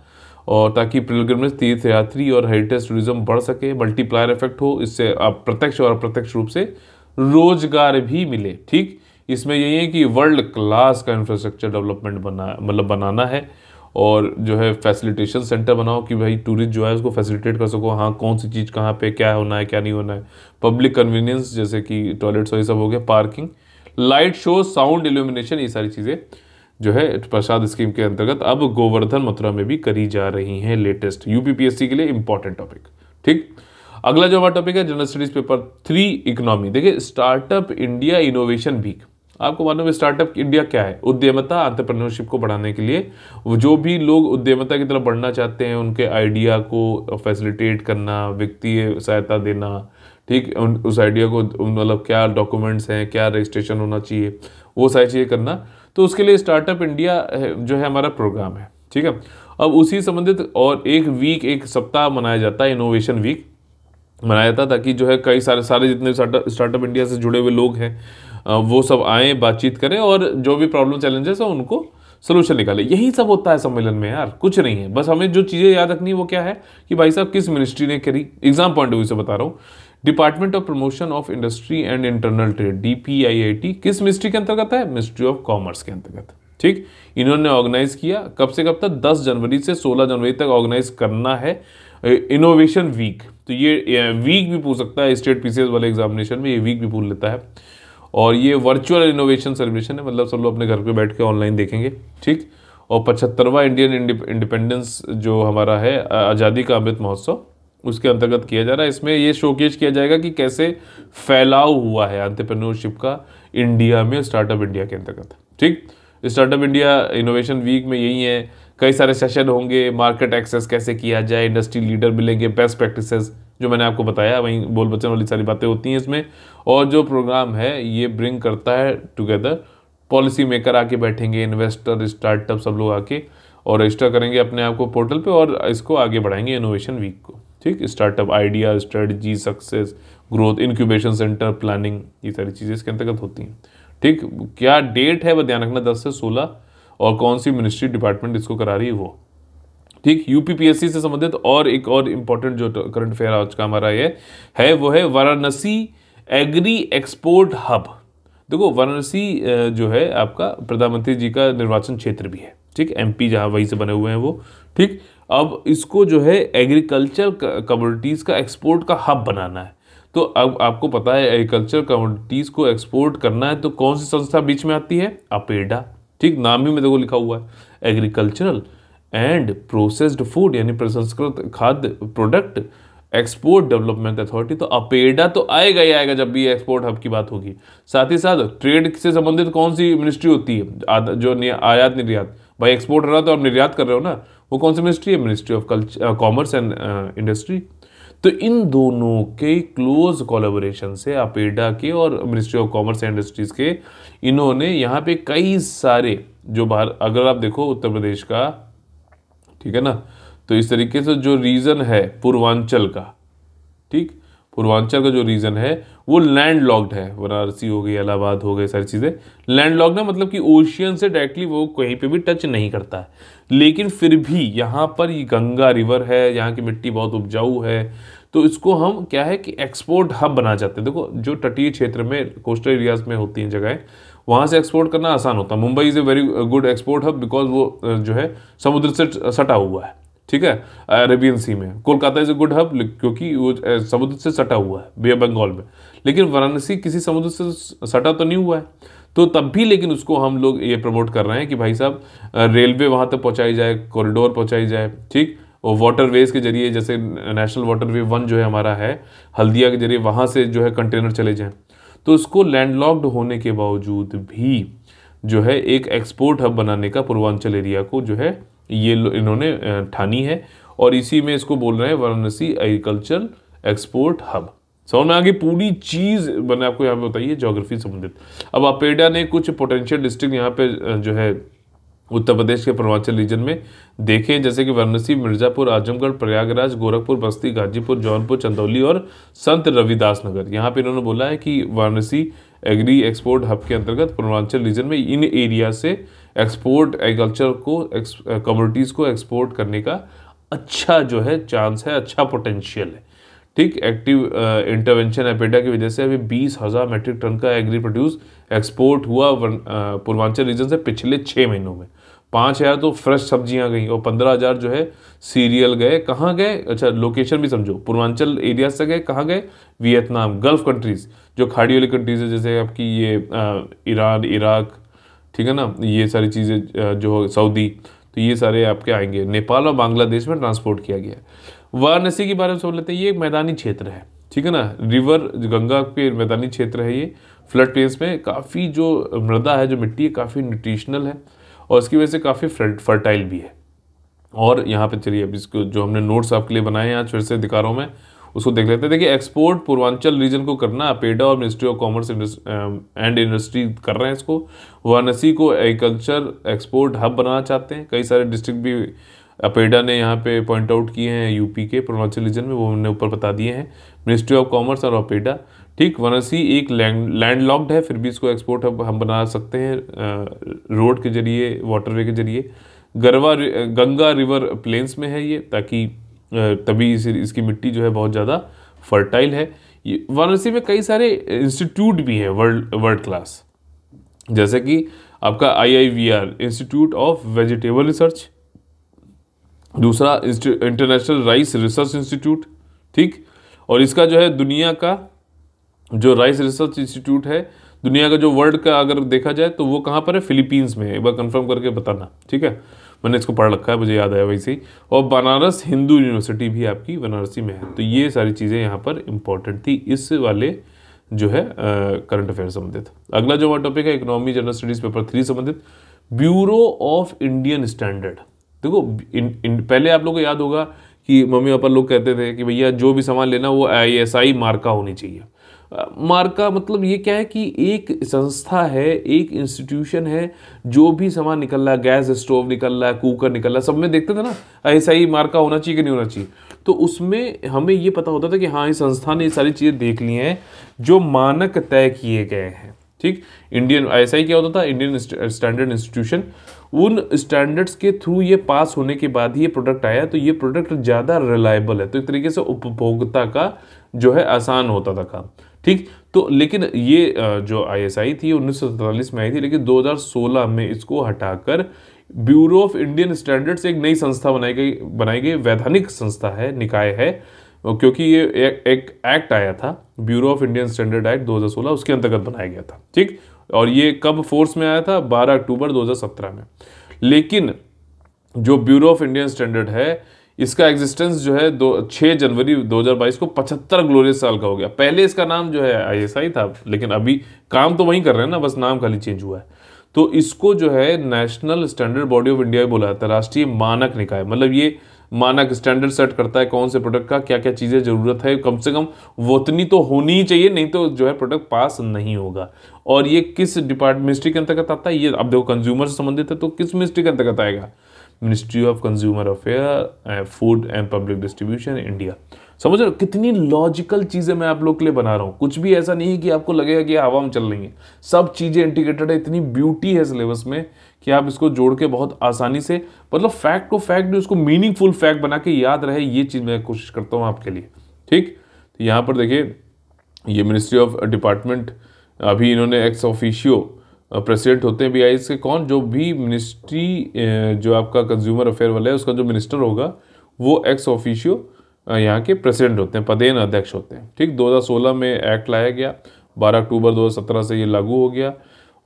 और ताकि पिलग्रमेज तीर्थयात्री और हेरिटेज टूरिज्म बढ़ सके मल्टीप्लायर इफेक्ट हो इससे आप प्रत्यक्ष और अप्रत्यक्ष रूप से रोजगार भी मिले ठीक इसमें यही है कि वर्ल्ड क्लास का इंफ्रास्ट्रक्चर डेवलपमेंट बना मतलब बनाना है और जो है फैसिलिटेशन सेंटर बनाओ कि भाई टूरिस्ट जो है उसको फैसिलिटेट कर सको हाँ कौन सी चीज़ कहाँ पे क्या होना है क्या नहीं होना है पब्लिक कन्वीनियंस जैसे कि टॉयलेट्स और ये सब हो गया parking light show sound illumination ये सारी चीज़ें जो है प्रसाद स्कीम के अंतर्गत अब गोवर्धन मथुरा में भी करी जा रही हैं लेटेस्ट यूपीपीएससी के लिए इंपॉर्टेंट टॉपिक ठीक अगला जो हमारा टॉपिक है general studies paper three economy देखिए स्टार्टअप इंडिया इनोवेशन वीक आपको मालूम है स्टार्टअप इंडिया क्या है उद्यमता अंतरप्रनरशिप को बढ़ाने के लिए जो भी लोग उद्यमता की तरफ बढ़ना चाहते हैं उनके आइडिया को फैसिलिटेट करना वित्तीय सहायता देना ठीक उस आइडिया को मतलब क्या डॉक्यूमेंट्स हैं क्या रजिस्ट्रेशन होना चाहिए वो सारी चीज़ें करना तो उसके लिए स्टार्टअप इंडिया जो है हमारा प्रोग्राम है ठीक है अब उसी संबंधित और एक वीक एक सप्ताह मनाया जाता है इनोवेशन वीक मनाया जाता ताकि जो है कई सारे सारे जितने स्टार्टअप इंडिया से जुड़े हुए लोग हैं वो सब आए बातचीत करें और जो भी प्रॉब्लम चैलेंजेस हैं उनको सोल्यूशन निकाले यही सब होता है सम्मेलन में यार कुछ नहीं है बस हमें जो चीज़ें याद रखनी है वो क्या है कि भाई साहब किस मिनिस्ट्री ने करी एग्जाम पॉइंट ऑफ व्यू से बता रहा हूँ department of promotion of industry and internal trade D P I I T किस मिनिस्ट्री के अंतर्गत है मिनिस्ट्री ऑफ कॉमर्स के अंतर्गत ठीक इन्होंने ऑर्गेनाइज किया कब से कब तक 10 जनवरी से 16 जनवरी तक ऑर्गेनाइज करना है इनोवेशन वीक तो ये वीक भी पूछ सकता है स्टेट पीसीएस वाले एग्जामिनेशन में ये वीक भी पूछ लेता है और ये वर्चुअल इनोवेशन सेलिब्रेशन है मतलब सब लोग अपने घर पे बैठ के ऑनलाइन देखेंगे ठीक और पचहत्तरवा इंडियन इंडिपेंडेंस जो हमारा है आज़ादी का अमृत महोत्सव उसके अंतर्गत किया जा रहा है इसमें ये शोकेज किया जाएगा कि कैसे फैलाव हुआ है एंटरप्रेन्योरशिप का इंडिया में स्टार्टअप इंडिया के अंतर्गत ठीक स्टार्टअप इंडिया इनोवेशन वीक में यही है कई सारे सेशन होंगे मार्केट एक्सेस कैसे किया जाए इंडस्ट्री लीडर मिलेंगे बेस्ट प्रैक्टिसेस जो मैंने आपको बताया वहीं बोल बच्चन वाली सारी बातें होती हैं इसमें और जो प्रोग्राम है ये ब्रिंग करता है टुगेदर पॉलिसी मेकर आके बैठेंगे इन्वेस्टर स्टार्टअप सब लोग आके और रजिस्टर करेंगे अपने आप को पोर्टल पे और इसको आगे बढ़ाएंगे इनोवेशन वीक को ठीक startup idea strategy success growth incubation centre planning ये सारी चीज़ें इसके अंतर्गत होती हैं ठीक क्या डेट है वह ध्यान रखना दस से सोलह और कौन सी मिनिस्ट्री डिपार्टमेंट इसको करा रही है वो ठीक यूपीपीएससी से संबंधित और एक और इम्पोर्टेंट जो करंट तो अफेयर आज का हमारा ये है वो है वाराणसी एग्री एक्सपोर्ट हब देखो वाराणसी जो है आपका प्रधानमंत्री जी का निर्वाचन क्षेत्र भी है ठीक एमपी जहाँ वहीं से बने हुए हैं वो ठीक अब इसको जो है एग्रीकल्चर कम्युनिटीज़ का एक्सपोर्ट का हब बनाना है तो अब आपको पता है एग्रीकल्चर कम्युनिटीज़ को एक्सपोर्ट करना है तो कौन सी संस्था बीच में आती है अपेडा ठीक नाम ही में देखो लिखा हुआ है एग्रीकल्चरल एंड प्रोसेस्ड फूड यानी प्रसंस्कृत खाद्य प्रोडक्ट एक्सपोर्ट डेवलपमेंट अथॉरिटी तो अपेडा तो आएगा ही आएगा जब भी एक्सपोर्ट हब की बात होगी साथ ही साथ ट्रेड से संबंधित कौन सी मिनिस्ट्री होती है जो आयात निर्यात भाई एक्सपोर्ट रहा तो आप निर्यात कर रहे हो ना वो कौन सी मिनिस्ट्री है ministry of culture commerce and industry तो इन दोनों के क्लोज कोलेबोरेशन से अपेडा के और ministry of commerce and industries के इन्होंने यहाँ पे कई सारे जो बाहर अगर आप देखो उत्तर प्रदेश का ठीक है ना तो इस तरीके से जो रीज़न है पूर्वांचल का ठीक पूर्वांचल का जो रीज़न है वो लैंड लॉक्ड है वाराणसी हो गई इलाहाबाद हो गई सारी चीज़ें लैंड लॉक्ड है मतलब कि ओशियन से डायरेक्टली वो कहीं पे भी टच नहीं करता है लेकिन फिर भी यहाँ पर ये गंगा रिवर है यहाँ की मिट्टी बहुत उपजाऊ है तो इसको हम क्या है कि एक्सपोर्ट हब बना जाते हैं देखो जो तटीय क्षेत्र में कोस्टल एरियाज़ में होती हैं जगहें वहाँ से एक्सपोर्ट करना आसान होता है Mumbai is a very good export hub because वो uh, जो है समुद्र से सटा हुआ है ठीक है अरेबियन सी में Kolkata is a good hub क्योंकि वो uh, समुद्र से सटा हुआ है बे बंगाल में लेकिन वाराणसी किसी समुद्र से सटा तो नहीं हुआ है तो तब भी लेकिन उसको हम लोग ये प्रमोट कर रहे हैं कि भाई साहब रेलवे uh, वहाँ तक पहुँचाई जाए कॉरिडोर पहुँचाई जाए ठीक और वाटरवेज के जरिए जैसे नेशनल वाटरवे वन जो है हमारा है हल्दिया के जरिए वहाँ से जो है कंटेनर चले जाएँ तो इसको लैंडलॉक्ड होने के बावजूद भी जो है एक एक्सपोर्ट हब बनाने का पूर्वांचल एरिया को जो है ये इन्होंने ठानी है और इसी में इसको बोल रहे हैं वाराणसी एग्रीकल्चर एक्सपोर्ट हब समझ में आगे पूरी चीज़ मैंने आपको यहाँ पे बताइए ज्योग्राफी जोग्राफी संबंधित अब अपेडा ने कुछ पोटेंशियल डिस्ट्रिक्ट यहाँ पे जो है उत्तर प्रदेश के पूर्वांचल रीजन में देखें जैसे कि वाराणसी मिर्जापुर आजमगढ़ प्रयागराज गोरखपुर बस्ती गाजीपुर जौनपुर चंदौली और संत रविदास नगर यहाँ पे इन्होंने बोला है कि वाराणसी एग्री एक्सपोर्ट हब के अंतर्गत पूर्वांचल रीजन में इन एरिया से एक्सपोर्ट एग्रीकल्चर को कम्युनिटीज़ को एक्सपोर्ट करने का अच्छा जो है चांस है अच्छा पोटेंशियल है ठीक एक्टिव इंटरवेंशन एपेडा की वजह से अभी बीस हज़ार मेट्रिक टन का एग्री प्रोड्यूस एक्सपोर्ट हुआ पूर्वांचल रीजन से पिछले छः महीनों में पाँच हज़ार तो फ्रेश सब्जियां गई और पंद्रह हज़ार जो है सीरियल गए कहाँ गए अच्छा लोकेशन भी समझो पूर्वांचल एरिया से गए कहाँ गए वियतनाम गल्फ कंट्रीज़ जो खाड़ी वाली कंट्रीज़ है जैसे आपकी ये ईरान इराक ठीक है ना ये सारी चीज़ें जो सऊदी तो ये सारे आपके आएंगे नेपाल और बांग्लादेश में ट्रांसपोर्ट किया गया वाराणसी के बारे में समझ लेते हैं ये एक मैदानी क्षेत्र है ठीक है ना रिवर गंगा के मैदानी क्षेत्र है ये फ्लड प्लेस में काफ़ी जो मृदा है जो मिट्टी है काफ़ी न्यूट्रिशनल है और इसकी वजह से काफ़ी फर्टाइल भी है और यहाँ पे चलिए अब इसको जो हमने नोट्स आपके लिए बनाए हैं आज फिर से दिखा रहा हूँ मैं उसको देख लेते हैं देखिए एक्सपोर्ट पूर्वांचल रीजन को करना अपेडा और ministry of commerce and industry कर रहे हैं इसको वाराणसी को एग्रीकल्चर एक्सपोर्ट हब बनाना चाहते हैं कई सारे डिस्ट्रिक्ट भी अपेडा ने यहाँ पे पॉइंट आउट किए हैं यूपी के पूर्वांचल रीजन में वो हमने ऊपर बता दिए हैं मिनिस्ट्री ऑफ कॉमर्स और अपेडा ठीक वाराणसी एक लैंड लॉक्ड है फिर भी इसको एक्सपोर्ट अब हम बना सकते हैं रोड के जरिए वाटरवे के जरिए गरवा गंगा रिवर प्लेन्स में है ये ताकि तभी इस, इसकी मिट्टी जो है बहुत ज़्यादा फर्टाइल है वाराणसी में कई सारे इंस्टीट्यूट भी हैं वर्ल्ड वर्ल्ड क्लास जैसे कि आपका IIVR institute of vegetable research दूसरा इंटरनेशनल राइस रिसर्च इंस्टीट्यूट ठीक और इसका जो है दुनिया का जो राइस रिसर्च इंस्टीट्यूट है दुनिया का जो वर्ल्ड का अगर देखा जाए तो वो कहाँ पर है फिलीपींस में है एक बार कंफर्म करके बताना ठीक है मैंने इसको पढ़ रखा है मुझे याद आया वैसे ही और बनारस हिंदू यूनिवर्सिटी भी आपकी बनारसी में है तो ये सारी चीज़ें यहाँ पर इंपॉर्टेंट थी इस वाले जो है करंट अफेयर संबंधित अगला जो हमारा टॉपिक है economy general studies paper three संबंधित ब्यूरो ऑफ इंडियन स्टैंडर्ड देखो इन, इन, पहले आप लोग को याद होगा कि मम्मी पापा लोग कहते थे कि भैया जो भी सामान लेना वो आई एस आई मार्का होनी चाहिए मार का मतलब ये क्या है कि एक संस्था है एक इंस्टीट्यूशन है जो भी सामान निकल रहा है गैस स्टोव निकल रहा है कुकर निकल रहा है सब में देखते थे ना ऐसा ही मार का होना चाहिए कि नहीं होना चाहिए तो उसमें हमें ये पता होता था कि हाँ इस संस्था ने ये सारी चीज़ें देख ली हैं जो मानक तय किए गए हैं ठीक इंडियन ऐसा ही क्या होता था इंडियन स्टैंडर्ड इंस्टीट्यूशन उन स्टैंडर्ड्स के थ्रू ये पास होने के बाद ही ये प्रोडक्ट आया तो ये प्रोडक्ट ज़्यादा रिलायबल है तो एक तरीके से उपभोक्ता का जो है आसान होता था काम ठीक तो लेकिन ये जो आईएसआई थी उन्नीस में आई थी लेकिन 2016 में इसको हटाकर ब्यूरो ऑफ इंडियन स्टैंडर्ड्स एक नई संस्था बनाई गई बनाई गई वैधानिक संस्था है निकाय है क्योंकि ये एक, एक एक्ट आया था bureau of Indian standard act 2016 उसके अंतर्गत बनाया गया था ठीक और ये कब फोर्स में आया था 12 अक्टूबर 2017 में लेकिन जो ब्यूरो ऑफ इंडियन स्टैंडर्ड है इसका एग्जिस्टेंस जो है दो छः जनवरी 2022 को 75 ग्लोरियस साल का हो गया पहले इसका नाम जो है आईएसआई था लेकिन अभी काम तो वहीं कर रहे हैं ना बस नाम खाली चेंज हुआ है तो इसको जो है national standard body of India बोला जाता है राष्ट्रीय मानक निकाय मतलब ये मानक स्टैंडर्ड सेट करता है कौन से प्रोडक्ट का क्या क्या चीज़ें ज़रूरत है कम से कम उतनी तो होनी ही चाहिए नहीं तो जो है प्रोडक्ट पास नहीं होगा और ये किस डिपार्ट मिनिस्ट्री के अंतर्गत आता है ये अब देखो कंज्यूमर से संबंधित है तो किस मिनिस्ट्री के अंतर्गत आएगा ministry of consumer affair food and public distribution India समझ रहे कितनी लॉजिकल चीज़ें मैं आप लोग के लिए बना रहा हूँ कुछ भी ऐसा नहीं है कि आपको लगेगा कि हवा में चल रही है सब चीज़ें इंटीग्रेटेड है इतनी ब्यूटी है सिलेबस में कि आप इसको जोड़ के बहुत आसानी से मतलब फैक्ट टू फैक्ट जो इसको मीनिंगफुल फैक्ट बना के याद रहे ये चीज़ मैं कोशिश करता हूँ आपके लिए ठीक तो यहाँ पर देखिए ये मिनिस्ट्री ऑफ डिपार्टमेंट अभी इन्होंने एक्स ऑफिशियो प्रेसिडेंट होते हैं बी के कौन जो भी मिनिस्ट्री जो आपका कंज्यूमर अफेयर वाला है उसका जो मिनिस्टर होगा वो एक्स ऑफिशियो यहाँ के प्रेसिडेंट होते हैं पदेन अध्यक्ष होते हैं ठीक 2016 में एक्ट लाया गया 12 अक्टूबर 2017 से ये लागू हो गया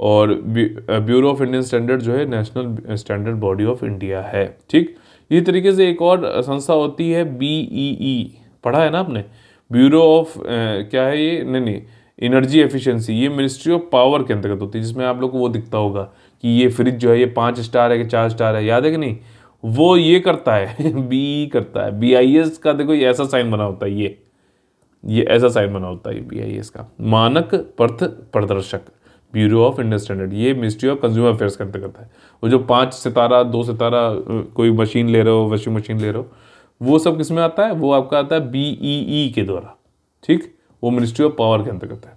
और ब्यूरो ऑफ इंडियन स्टैंडर्ड जो है national standard body of India है ठीक इसी तरीके से एक और संस्था होती है बी ई e e, पढ़ा है ना आपने ब्यूरो ऑफ क्या है ये नहीं नहीं एनर्जी एफिशिएंसी ये मिनिस्ट्री ऑफ पावर के अंतर्गत होती है जिसमें आप लोग को वो दिखता होगा कि ये फ्रिज जो है ये पाँच स्टार है कि चार स्टार है याद है कि नहीं वो ये करता है बी e करता है बी आई एस का देखो ये ऐसा साइन बना होता है ये ये ऐसा साइन बना होता है बी आई एस का मानक पर्थ प्रदर्शक ब्यूरो ऑफ इंडियन स्टैंडर्ड ये मिनिस्ट्री ऑफ कंज्यूमर अफेयर्स के अंतर्गत है वो जो पाँच सितारा दो सितारा कोई मशीन ले रहे हो वॉशिंग मशीन ले रहे हो वो सब किस में आता है वो आपका आता है बी ई ई के द्वारा ठीक वो मिनिस्ट्री ऑफ पावर के अंतर्गत है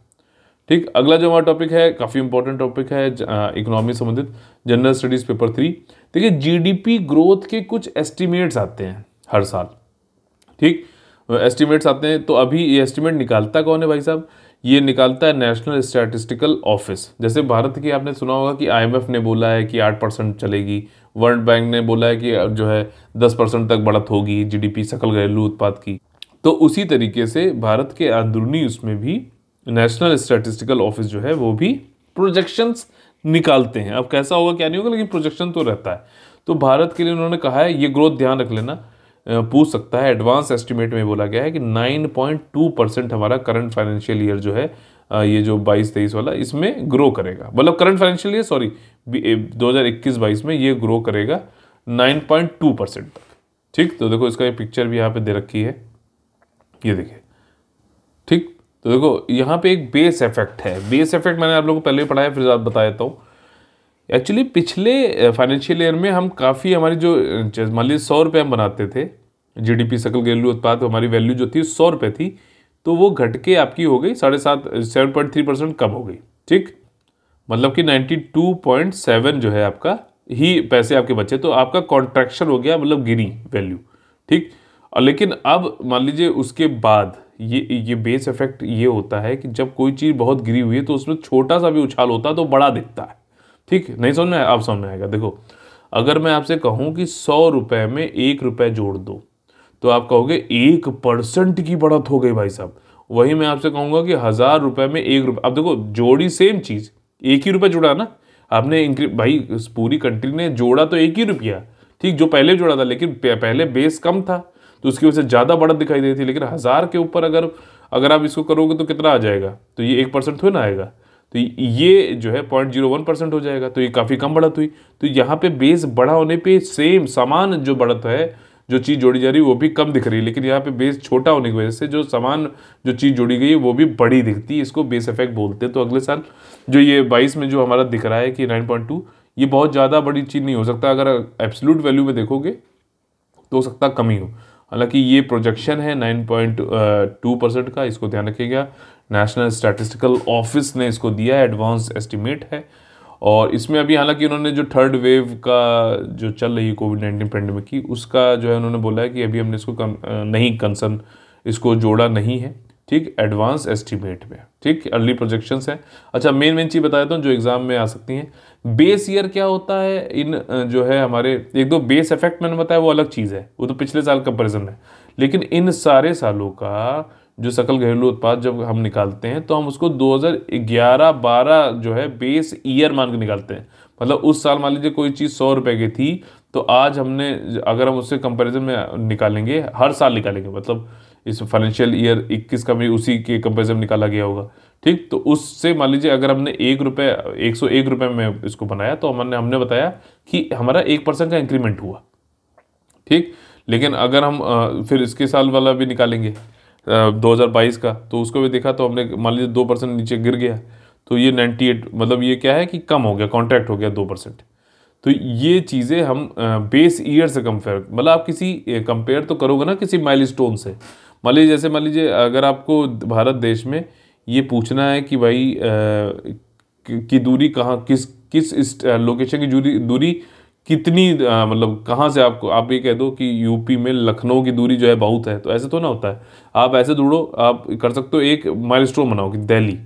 ठीक अगला जो हमारा टॉपिक है काफ़ी इंपॉर्टेंट टॉपिक है इकोनॉमी संबंधित जनरल स्टडीज़ पेपर थ्री देखिए जीडीपी ग्रोथ के कुछ एस्टिमेट्स आते हैं हर साल ठीक एस्टिमेट्स आते हैं तो अभी ये एस्टिमेट निकालता कौन है भाई साहब ये निकालता है नेशनल स्टैटिस्टिकल ऑफिस जैसे भारत की आपने सुना होगा कि आईएमएफ ने बोला है कि आठ परसेंट चलेगी वर्ल्ड बैंक ने बोला है कि जो है दस परसेंट तक बढ़त होगी जीडीपी सकल घरेलू उत्पाद की तो उसी तरीके से भारत के अंदरूनी उसमें भी नेशनल स्टैटिस्टिकल ऑफिस जो है वो भी प्रोजेक्शंस निकालते हैं अब कैसा होगा क्या नहीं होगा लेकिन प्रोजेक्शन तो रहता है तो भारत के लिए उन्होंने कहा है ये ग्रोथ ध्यान रख लेना पूछ सकता है एडवांस एस्टिमेट में बोला गया है कि 9.2 परसेंट हमारा करंट फाइनेंशियल ईयर जो है ये जो 22-23 वाला इसमें ग्रो करेगा मतलब करंट फाइनेंशियल ईयर सॉरी 2021-22 में ये ग्रो करेगा 9.2 परसेंट तक ठीक तो देखो इसका ये पिक्चर भी यहाँ पे दे रखी है ये देखिए ठीक तो देखो यहाँ पे एक बेस इफेक्ट है बेस इफेक्ट मैंने आप लोगों को पहले ही पढ़ाया फिर आप बता देता हूँ एक्चुअली पिछले फाइनेंशियल ईयर में हम काफ़ी हमारी जो मान लीजिए सौ रुपये हम बनाते थे जी डी पी सकल घरेलू उत्पाद तो हमारी वैल्यू जो थी सौ रुपये थी तो वो घट के आपकी हो गई साढ़े सात सेवन पॉइंट थ्री परसेंट कम हो गई ठीक मतलब कि नाइन्टी टू पॉइंट सेवन जो है आपका ही पैसे आपके बचे तो आपका कॉन्ट्रैक्शन हो गया मतलब गिरी वैल्यू ठीक और लेकिन अब मान लीजिए उसके बाद ये ये बेस इफेक्ट ये होता है कि जब कोई चीज़ बहुत गिरी हुई है तो उसमें छोटा सा भी उछाल होता है तो बड़ा दिखता है ठीक नहीं समझ में आया आप समझ में आएगा देखो अगर मैं आपसे कहूँ कि सौ रुपये में एक रुपए जोड़ दो तो आप कहोगे एक परसेंट की बढ़त हो गई भाई साहब वही मैं आपसे कहूँगा कि हज़ार रुपए में एक रुपये अब देखो जोड़ी सेम चीज़ एक ही रुपये जुड़ा ना आपने इंक्री भाई पूरी कंट्री ने जोड़ा तो एक ही रुपया ठीक जो पहले जोड़ा था लेकिन पहले बेस कम था तो उसकी वजह से ज़्यादा बढ़त दिखाई देती थी लेकिन हज़ार के ऊपर अगर अगर आप इसको करोगे तो कितना आ जाएगा तो ये एक परसेंट थोड़ी ना आएगा तो ये जो है पॉइंट जीरो वन परसेंट हो जाएगा तो ये काफ़ी कम बढ़त हुई तो यहाँ पे बेस बढ़ा होने पे सेम समान जो बढ़त है जो चीज़ जोड़ी जा रही है वो भी कम दिख रही है लेकिन यहाँ पे बेस छोटा होने की वजह से जो सामान जो चीज़ जोड़ी गई है वो भी बड़ी दिखती है इसको बेस इफेक्ट बोलते हैं तो अगले साल जो ये बाईस में जो हमारा दिख रहा है कि नाइन पॉइंट टू ये बहुत ज़्यादा बड़ी चीज़ नहीं हो सकता अगर एब्सलूट वैल्यू में देखोगे तो हो सकता कमी हो हालांकि ये प्रोजेक्शन है 9.2 परसेंट uh, का इसको ध्यान रखिएगा नेशनल स्टैटिस्टिकल ऑफिस ने इसको दिया है एडवांस एस्टिमेट है और इसमें अभी हालांकि उन्होंने जो थर्ड वेव का जो चल रही है कोविड नाइन्टीन पेंडेमिक की उसका जो है उन्होंने बोला है कि अभी हमने इसको कम uh, नहीं कंसर्न इसको जोड़ा नहीं है ठीक एडवांस एस्टिमेट में ठीक अर्ली प्रोजेक्शंस है अच्छा मेन मेन चीज़ बताया था जो एग्ज़ाम में आ सकती हैं बेस ईयर क्या होता है इन जो है हमारे एक दो बेस इफेक्ट मैंने बताया वो अलग चीज़ है वो तो पिछले साल कंपेरिजन है लेकिन इन सारे सालों का जो सकल घरेलू उत्पाद जब हम निकालते हैं तो हम उसको 2011-12 जो है बेस ईयर मान के निकालते हैं मतलब उस साल मान लीजिए कोई चीज़ सौ रुपए की थी तो आज हमने अगर हम उससे कंपैरिजन में निकालेंगे हर साल निकालेंगे मतलब इस फाइनेंशियल ईयर 21 का भी उसी के कंपैरिजन निकाला गया होगा ठीक तो उससे मान लीजिए अगर हमने एक रुपये एक सौ एक रुपये में इसको बनाया तो हमने हमने बताया कि हमारा एक परसेंट का इंक्रीमेंट हुआ ठीक लेकिन अगर हम फिर इसके साल वाला भी निकालेंगे बाईस का तो उसको भी देखा तो हमने मान लीजिए दो परसेंट नीचे गिर गया तो ये एट मतलब ये क्या है कि कम हो गया कॉन्ट्रैक्ट हो गया दो परसेंट तो ये चीज़ें हम बेस ईयर से कंपेयर मतलब आप किसी कंपेयर तो करोगे ना किसी माइल से मान लीजिए जैसे मान लीजिए अगर आपको भारत देश में ये पूछना है कि भाई की दूरी कहाँ किस किस इस लोकेशन की दूरी दूरी कितनी मतलब कहाँ से आपको आप ये कह दो कि यूपी में लखनऊ की दूरी जो है बहुत है तो ऐसे तो ना होता है आप ऐसे दूड़ो आप कर सकते हो एक माइल स्टोन बनाओ कि दिल्ली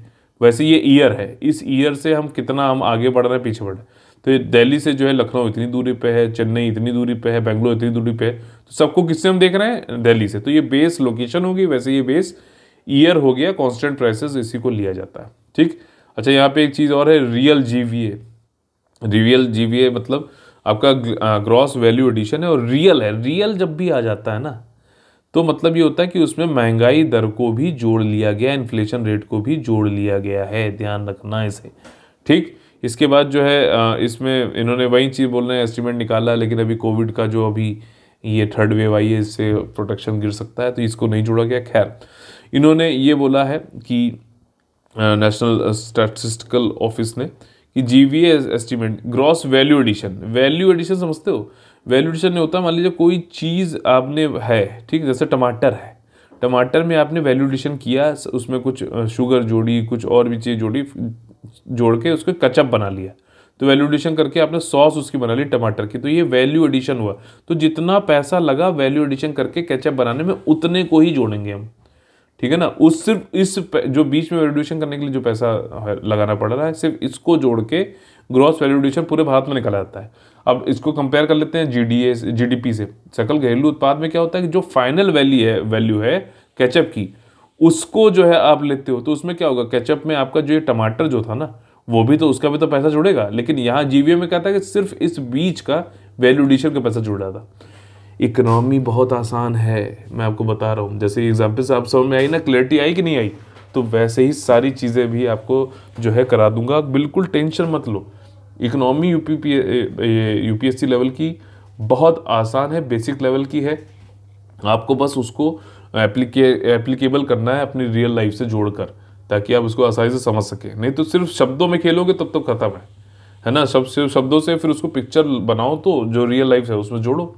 वैसे ये ईयर है इस ईयर से हम कितना हम आगे बढ़ रहे हैं पीछे बढ़ रहे हैं तो दिल्ली से जो है लखनऊ इतनी दूरी पे है चेन्नई इतनी दूरी पे है बेंगलोर इतनी दूरी पे है तो सबको किससे हम देख रहे हैं दिल्ली से तो ये बेस लोकेशन होगी वैसे ये बेस ईयर हो गया कांस्टेंट प्राइसेस इसी को लिया जाता है ठीक अच्छा यहाँ पे एक चीज़ और है रियल जीवीए रियल जीवीए मतलब आपका ग्रॉस वैल्यू एडिशन है और रियल है रियल जब भी आ जाता है ना तो मतलब ये होता है कि उसमें महंगाई दर को भी जोड़ लिया गया इन्फ्लेशन रेट को भी जोड़ लिया गया है ध्यान रखना इसे ठीक इसके बाद जो है इसमें इन्होंने वही चीज़ बोल रहे हैं एस्टिमेट निकाला लेकिन अभी कोविड का जो अभी ये थर्ड वेव आई है इससे प्रोटेक्शन गिर सकता है तो इसको नहीं जोड़ा गया खैर इन्होंने ये बोला है कि नेशनल स्टैटिस्टिकल ऑफिस ने कि G V estimate gross value addition value addition समझते हो वैल्यू एडिशन नहीं होता मान लीजिए कोई चीज़ आपने है ठीक जैसे टमाटर है टमाटर में आपने वैल्यू एडिशन किया उसमें कुछ शुगर जोड़ी कुछ और भी चीज़ जोड़ी जोड़ के उसको कचअप बना लिया तो वैल्यू एडिशन करके आपने सॉस उसकी बना ली टमाटर की तो ये वैल्यू एडिशन हुआ तो जितना पैसा लगा वैल्यू एडिशन करके कैचअप बनाने में उतने को ही जोड़ेंगे हम ठीक है ना उस सिर्फ इस जो बीच में वैल्यूडेशन करने के लिए जो पैसा लगाना पड़ रहा है सिर्फ इसको जोड़ के ग्रॉस वैल्यूडेशन पूरे भारत में निकाला जाता है अब इसको कंपेयर कर लेते हैं जीडीए जीडीपी से सकल घरेलू उत्पाद में क्या होता है कि जो फाइनल वैल्यू है वैल्यू है कैचअप की उसको जो है आप लेते हो तो उसमें क्या होगा कैचअप में आपका जो ये टमाटर जो था ना वो भी तो उसका भी तो पैसा जुड़ेगा लेकिन यहाँ जीवीए में कहता है कि सिर्फ इस बीच का वैल्यूडेशन का पैसा जुड़ रहा था इकनॉमी बहुत आसान है मैं आपको बता रहा हूँ जैसे एग्जाम्पल से आप समझ में आई ना क्लैरिटी आई कि नहीं आई तो वैसे ही सारी चीज़ें भी आपको जो है करा दूंगा बिल्कुल टेंशन मत लो economy U P C level की बहुत आसान है बेसिक लेवल की है आपको बस उसको एप्लीके एप्लीकेबल करना है अपनी रियल लाइफ से जोड़कर ताकि आप उसको आसानी से समझ सकें नहीं तो सिर्फ शब्दों में खेलोगे तब तो खत्म है है ना सब सिर्फ शब्दों से फिर उसको पिक्चर बनाओ तो जो रियल लाइफ है उसमें जोड़ो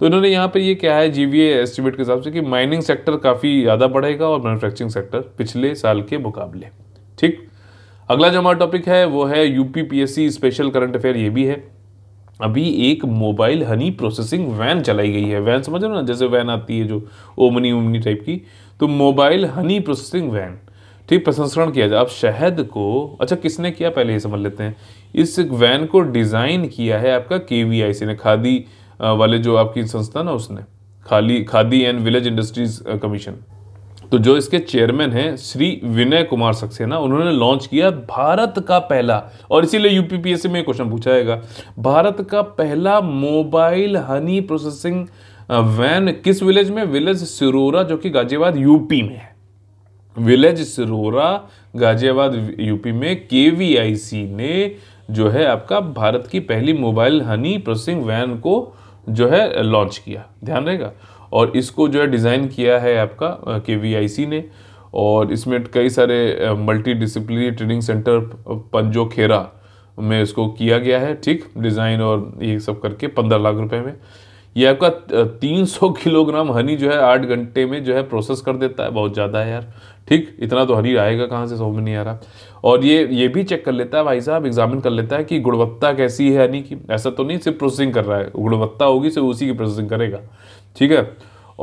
तो इन्होंने यहाँ पर ये क्या है जीवीए एस्टिमेट के हिसाब से कि माइनिंग सेक्टर काफ़ी ज़्यादा बढ़ेगा और मैनुफैक्चरिंग सेक्टर पिछले साल के मुकाबले ठीक अगला जो हमारा टॉपिक है वो है यूपीपीएससी स्पेशल करंट अफेयर ये भी है अभी एक मोबाइल हनी प्रोसेसिंग वैन चलाई गई है वैन समझ रहे ना जैसे वैन आती है जो ओमनी ओमनी टाइप की तो मोबाइल हनी प्रोसेसिंग वैन ठीक प्रसंस्करण किया जाए अब शहद को अच्छा किसने किया पहले ये समझ लेते हैं इस वैन को डिज़ाइन किया है आपका के ने खादी वाले जो आपकी संस्था ना उसने खाली Khadi and village industries commission तो जो इसके चेयरमैन हैं श्री विनय कुमार सक्सेना उन्होंने लॉन्च किया भारत का पहला और इसीलिए यूपीपीएससी में क्वेश्चन पूछा जाएगा भारत का पहला मोबाइल हनी प्रोसेसिंग वैन किस विलेज में विलेज सिरोरा जो कि गाजियाबाद यूपी में है विलेज सिरोरा गाजियाबाद यूपी में के ने जो है आपका भारत की पहली मोबाइल हनी प्रोसेसिंग वैन को जो है लॉन्च किया ध्यान रहेगा और इसको जो है डिज़ाइन किया है आपका के वी आई सी ने और इसमें कई सारे मल्टी डिसिप्लिनरी ट्रेनिंग सेंटर पंजो खेरा में इसको किया गया है ठीक डिज़ाइन और ये सब करके पंद्रह लाख रुपए में ये आपका तीन सौ किलोग्राम हनी जो है आठ घंटे में जो है प्रोसेस कर देता है बहुत ज़्यादा है यार ठीक इतना तो हनी आएगा कहाँ से समझ में नहीं आ रहा और ये ये भी चेक कर लेता है भाई साहब एग्जामिन कर लेता है कि गुणवत्ता कैसी है यानी कि ऐसा तो नहीं सिर्फ प्रोसेसिंग कर रहा है गुणवत्ता होगी सिर्फ उसी की प्रोसेसिंग करेगा ठीक है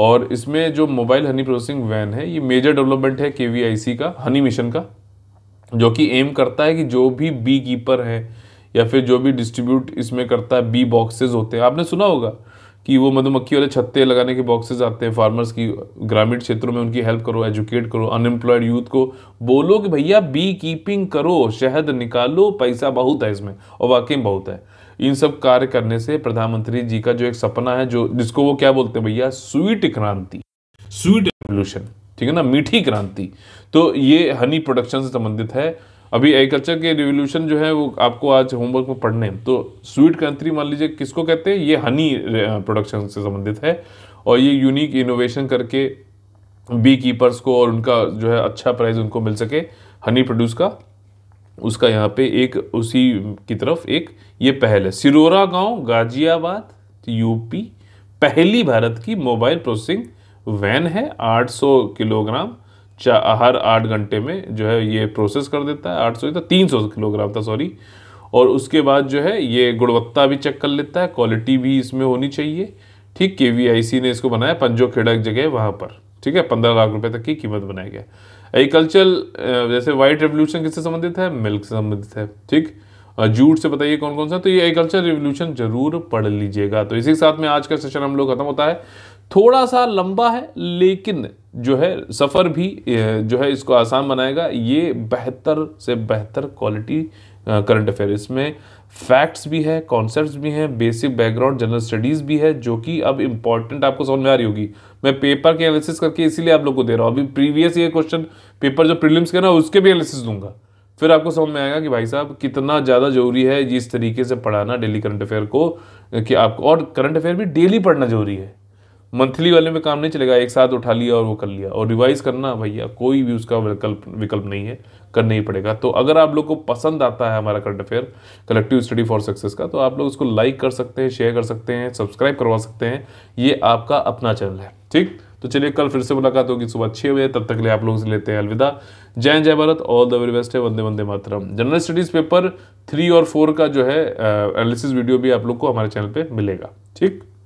और इसमें जो मोबाइल हनी प्रोसेसिंग वैन है ये मेजर डेवलपमेंट है के का हनी मिशन का जो कि एम करता है कि जो भी बी कीपर है या फिर जो भी डिस्ट्रीब्यूट इसमें करता है बी बॉक्सेस होते हैं आपने सुना होगा कि वो मधुमक्खी वाले छत्ते लगाने के बॉक्सेस आते हैं फार्मर्स की ग्रामीण क्षेत्रों में उनकी हेल्प करो एजुकेट करो अनएम्प्लॉयड यूथ को बोलो कि भैया बी कीपिंग करो शहद निकालो पैसा बहुत है इसमें और वाकई बहुत है इन सब कार्य करने से प्रधानमंत्री जी का जो एक सपना है जो जिसको वो क्या बोलते हैं भैया स्वीट क्रांति स्वीट रेवल्यूशन ठीक है ना मीठी क्रांति तो ये हनी प्रोडक्शन से संबंधित है अभी एग्रीकल्चर के रिवोल्यूशन जो है वो आपको आज होमवर्क में पढ़ने तो स्वीट कंट्री मान लीजिए किसको कहते हैं ये हनी प्रोडक्शन से संबंधित है और ये यूनिक इनोवेशन करके बी कीपर्स को और उनका जो है अच्छा प्राइस उनको मिल सके हनी प्रोड्यूस का उसका यहाँ पे एक उसी की तरफ एक ये पहल है सिरोरा गांव गाजियाबाद यूपी पहली भारत की मोबाइल प्रोसेसिंग वैन है 800 किलोग्राम हर आठ घंटे में जो है ये प्रोसेस कर देता है आठ सौ था तीन सौ किलोग्राम था सॉरी और उसके बाद जो है ये गुणवत्ता भी चेक कर लेता है क्वालिटी भी इसमें होनी चाहिए ठीक के वी ने इसको बनाया पंजो खेड़ा एक जगह वहाँ पर ठीक है पंद्रह लाख रुपए तक की कीमत बनाया गया एग्रीकल्चर जैसे वाइट रेवोल्यूशन किससे संबंधित है मिल्क से संबंधित है ठीक जूट से बताइए कौन कौन सा तो ये एग्रीकल्चर रिवोल्यूशन जरूर पढ़ लीजिएगा तो इसी के साथ में आज का सेशन हम लोग खत्म होता है थोड़ा सा लंबा है लेकिन जो है सफ़र भी जो है इसको आसान बनाएगा ये बेहतर से बेहतर क्वालिटी करंट अफेयर इसमें फैक्ट्स भी है कॉन्सेप्ट्स भी हैं बेसिक बैकग्राउंड जनरल स्टडीज़ भी है जो कि अब इम्पॉर्टेंट आपको समझ में आ रही होगी मैं पेपर के एनालिसिस करके इसीलिए आप लोग को दे रहा हूँ अभी प्रीवियस ये क्वेश्चन पेपर जो प्रीलिम्स के ना उसके भी एनालिसिस दूंगा फिर आपको समझ में आएगा कि भाई साहब कितना ज़्यादा ज़रूरी है इस तरीके से पढ़ाना डेली करंट अफेयर को कि आपको और करंट अफेयर भी डेली पढ़ना ज़रूरी है मंथली वाले में काम नहीं चलेगा एक साथ उठा लिया और वो कर लिया और रिवाइज करना भैया कोई भी उसका विकल्प विकल्प नहीं है करना ही पड़ेगा तो अगर आप लोग को पसंद आता है हमारा current affair collective study for success का तो आप लोग उसको लाइक कर सकते हैं शेयर कर सकते हैं सब्सक्राइब करवा सकते हैं ये आपका अपना चैनल है ठीक तो चलिए कल फिर से मुलाकात होगी सुबह छः बजे तब तक लिए आप लोगों से लेते हैं अलविदा जय जय Bharat all the very best है Vande Vande Mataram general studies paper three और फोर का जो है एनालिसिस वीडियो भी आप लोग को हमारे चैनल पर मिलेगा ठीक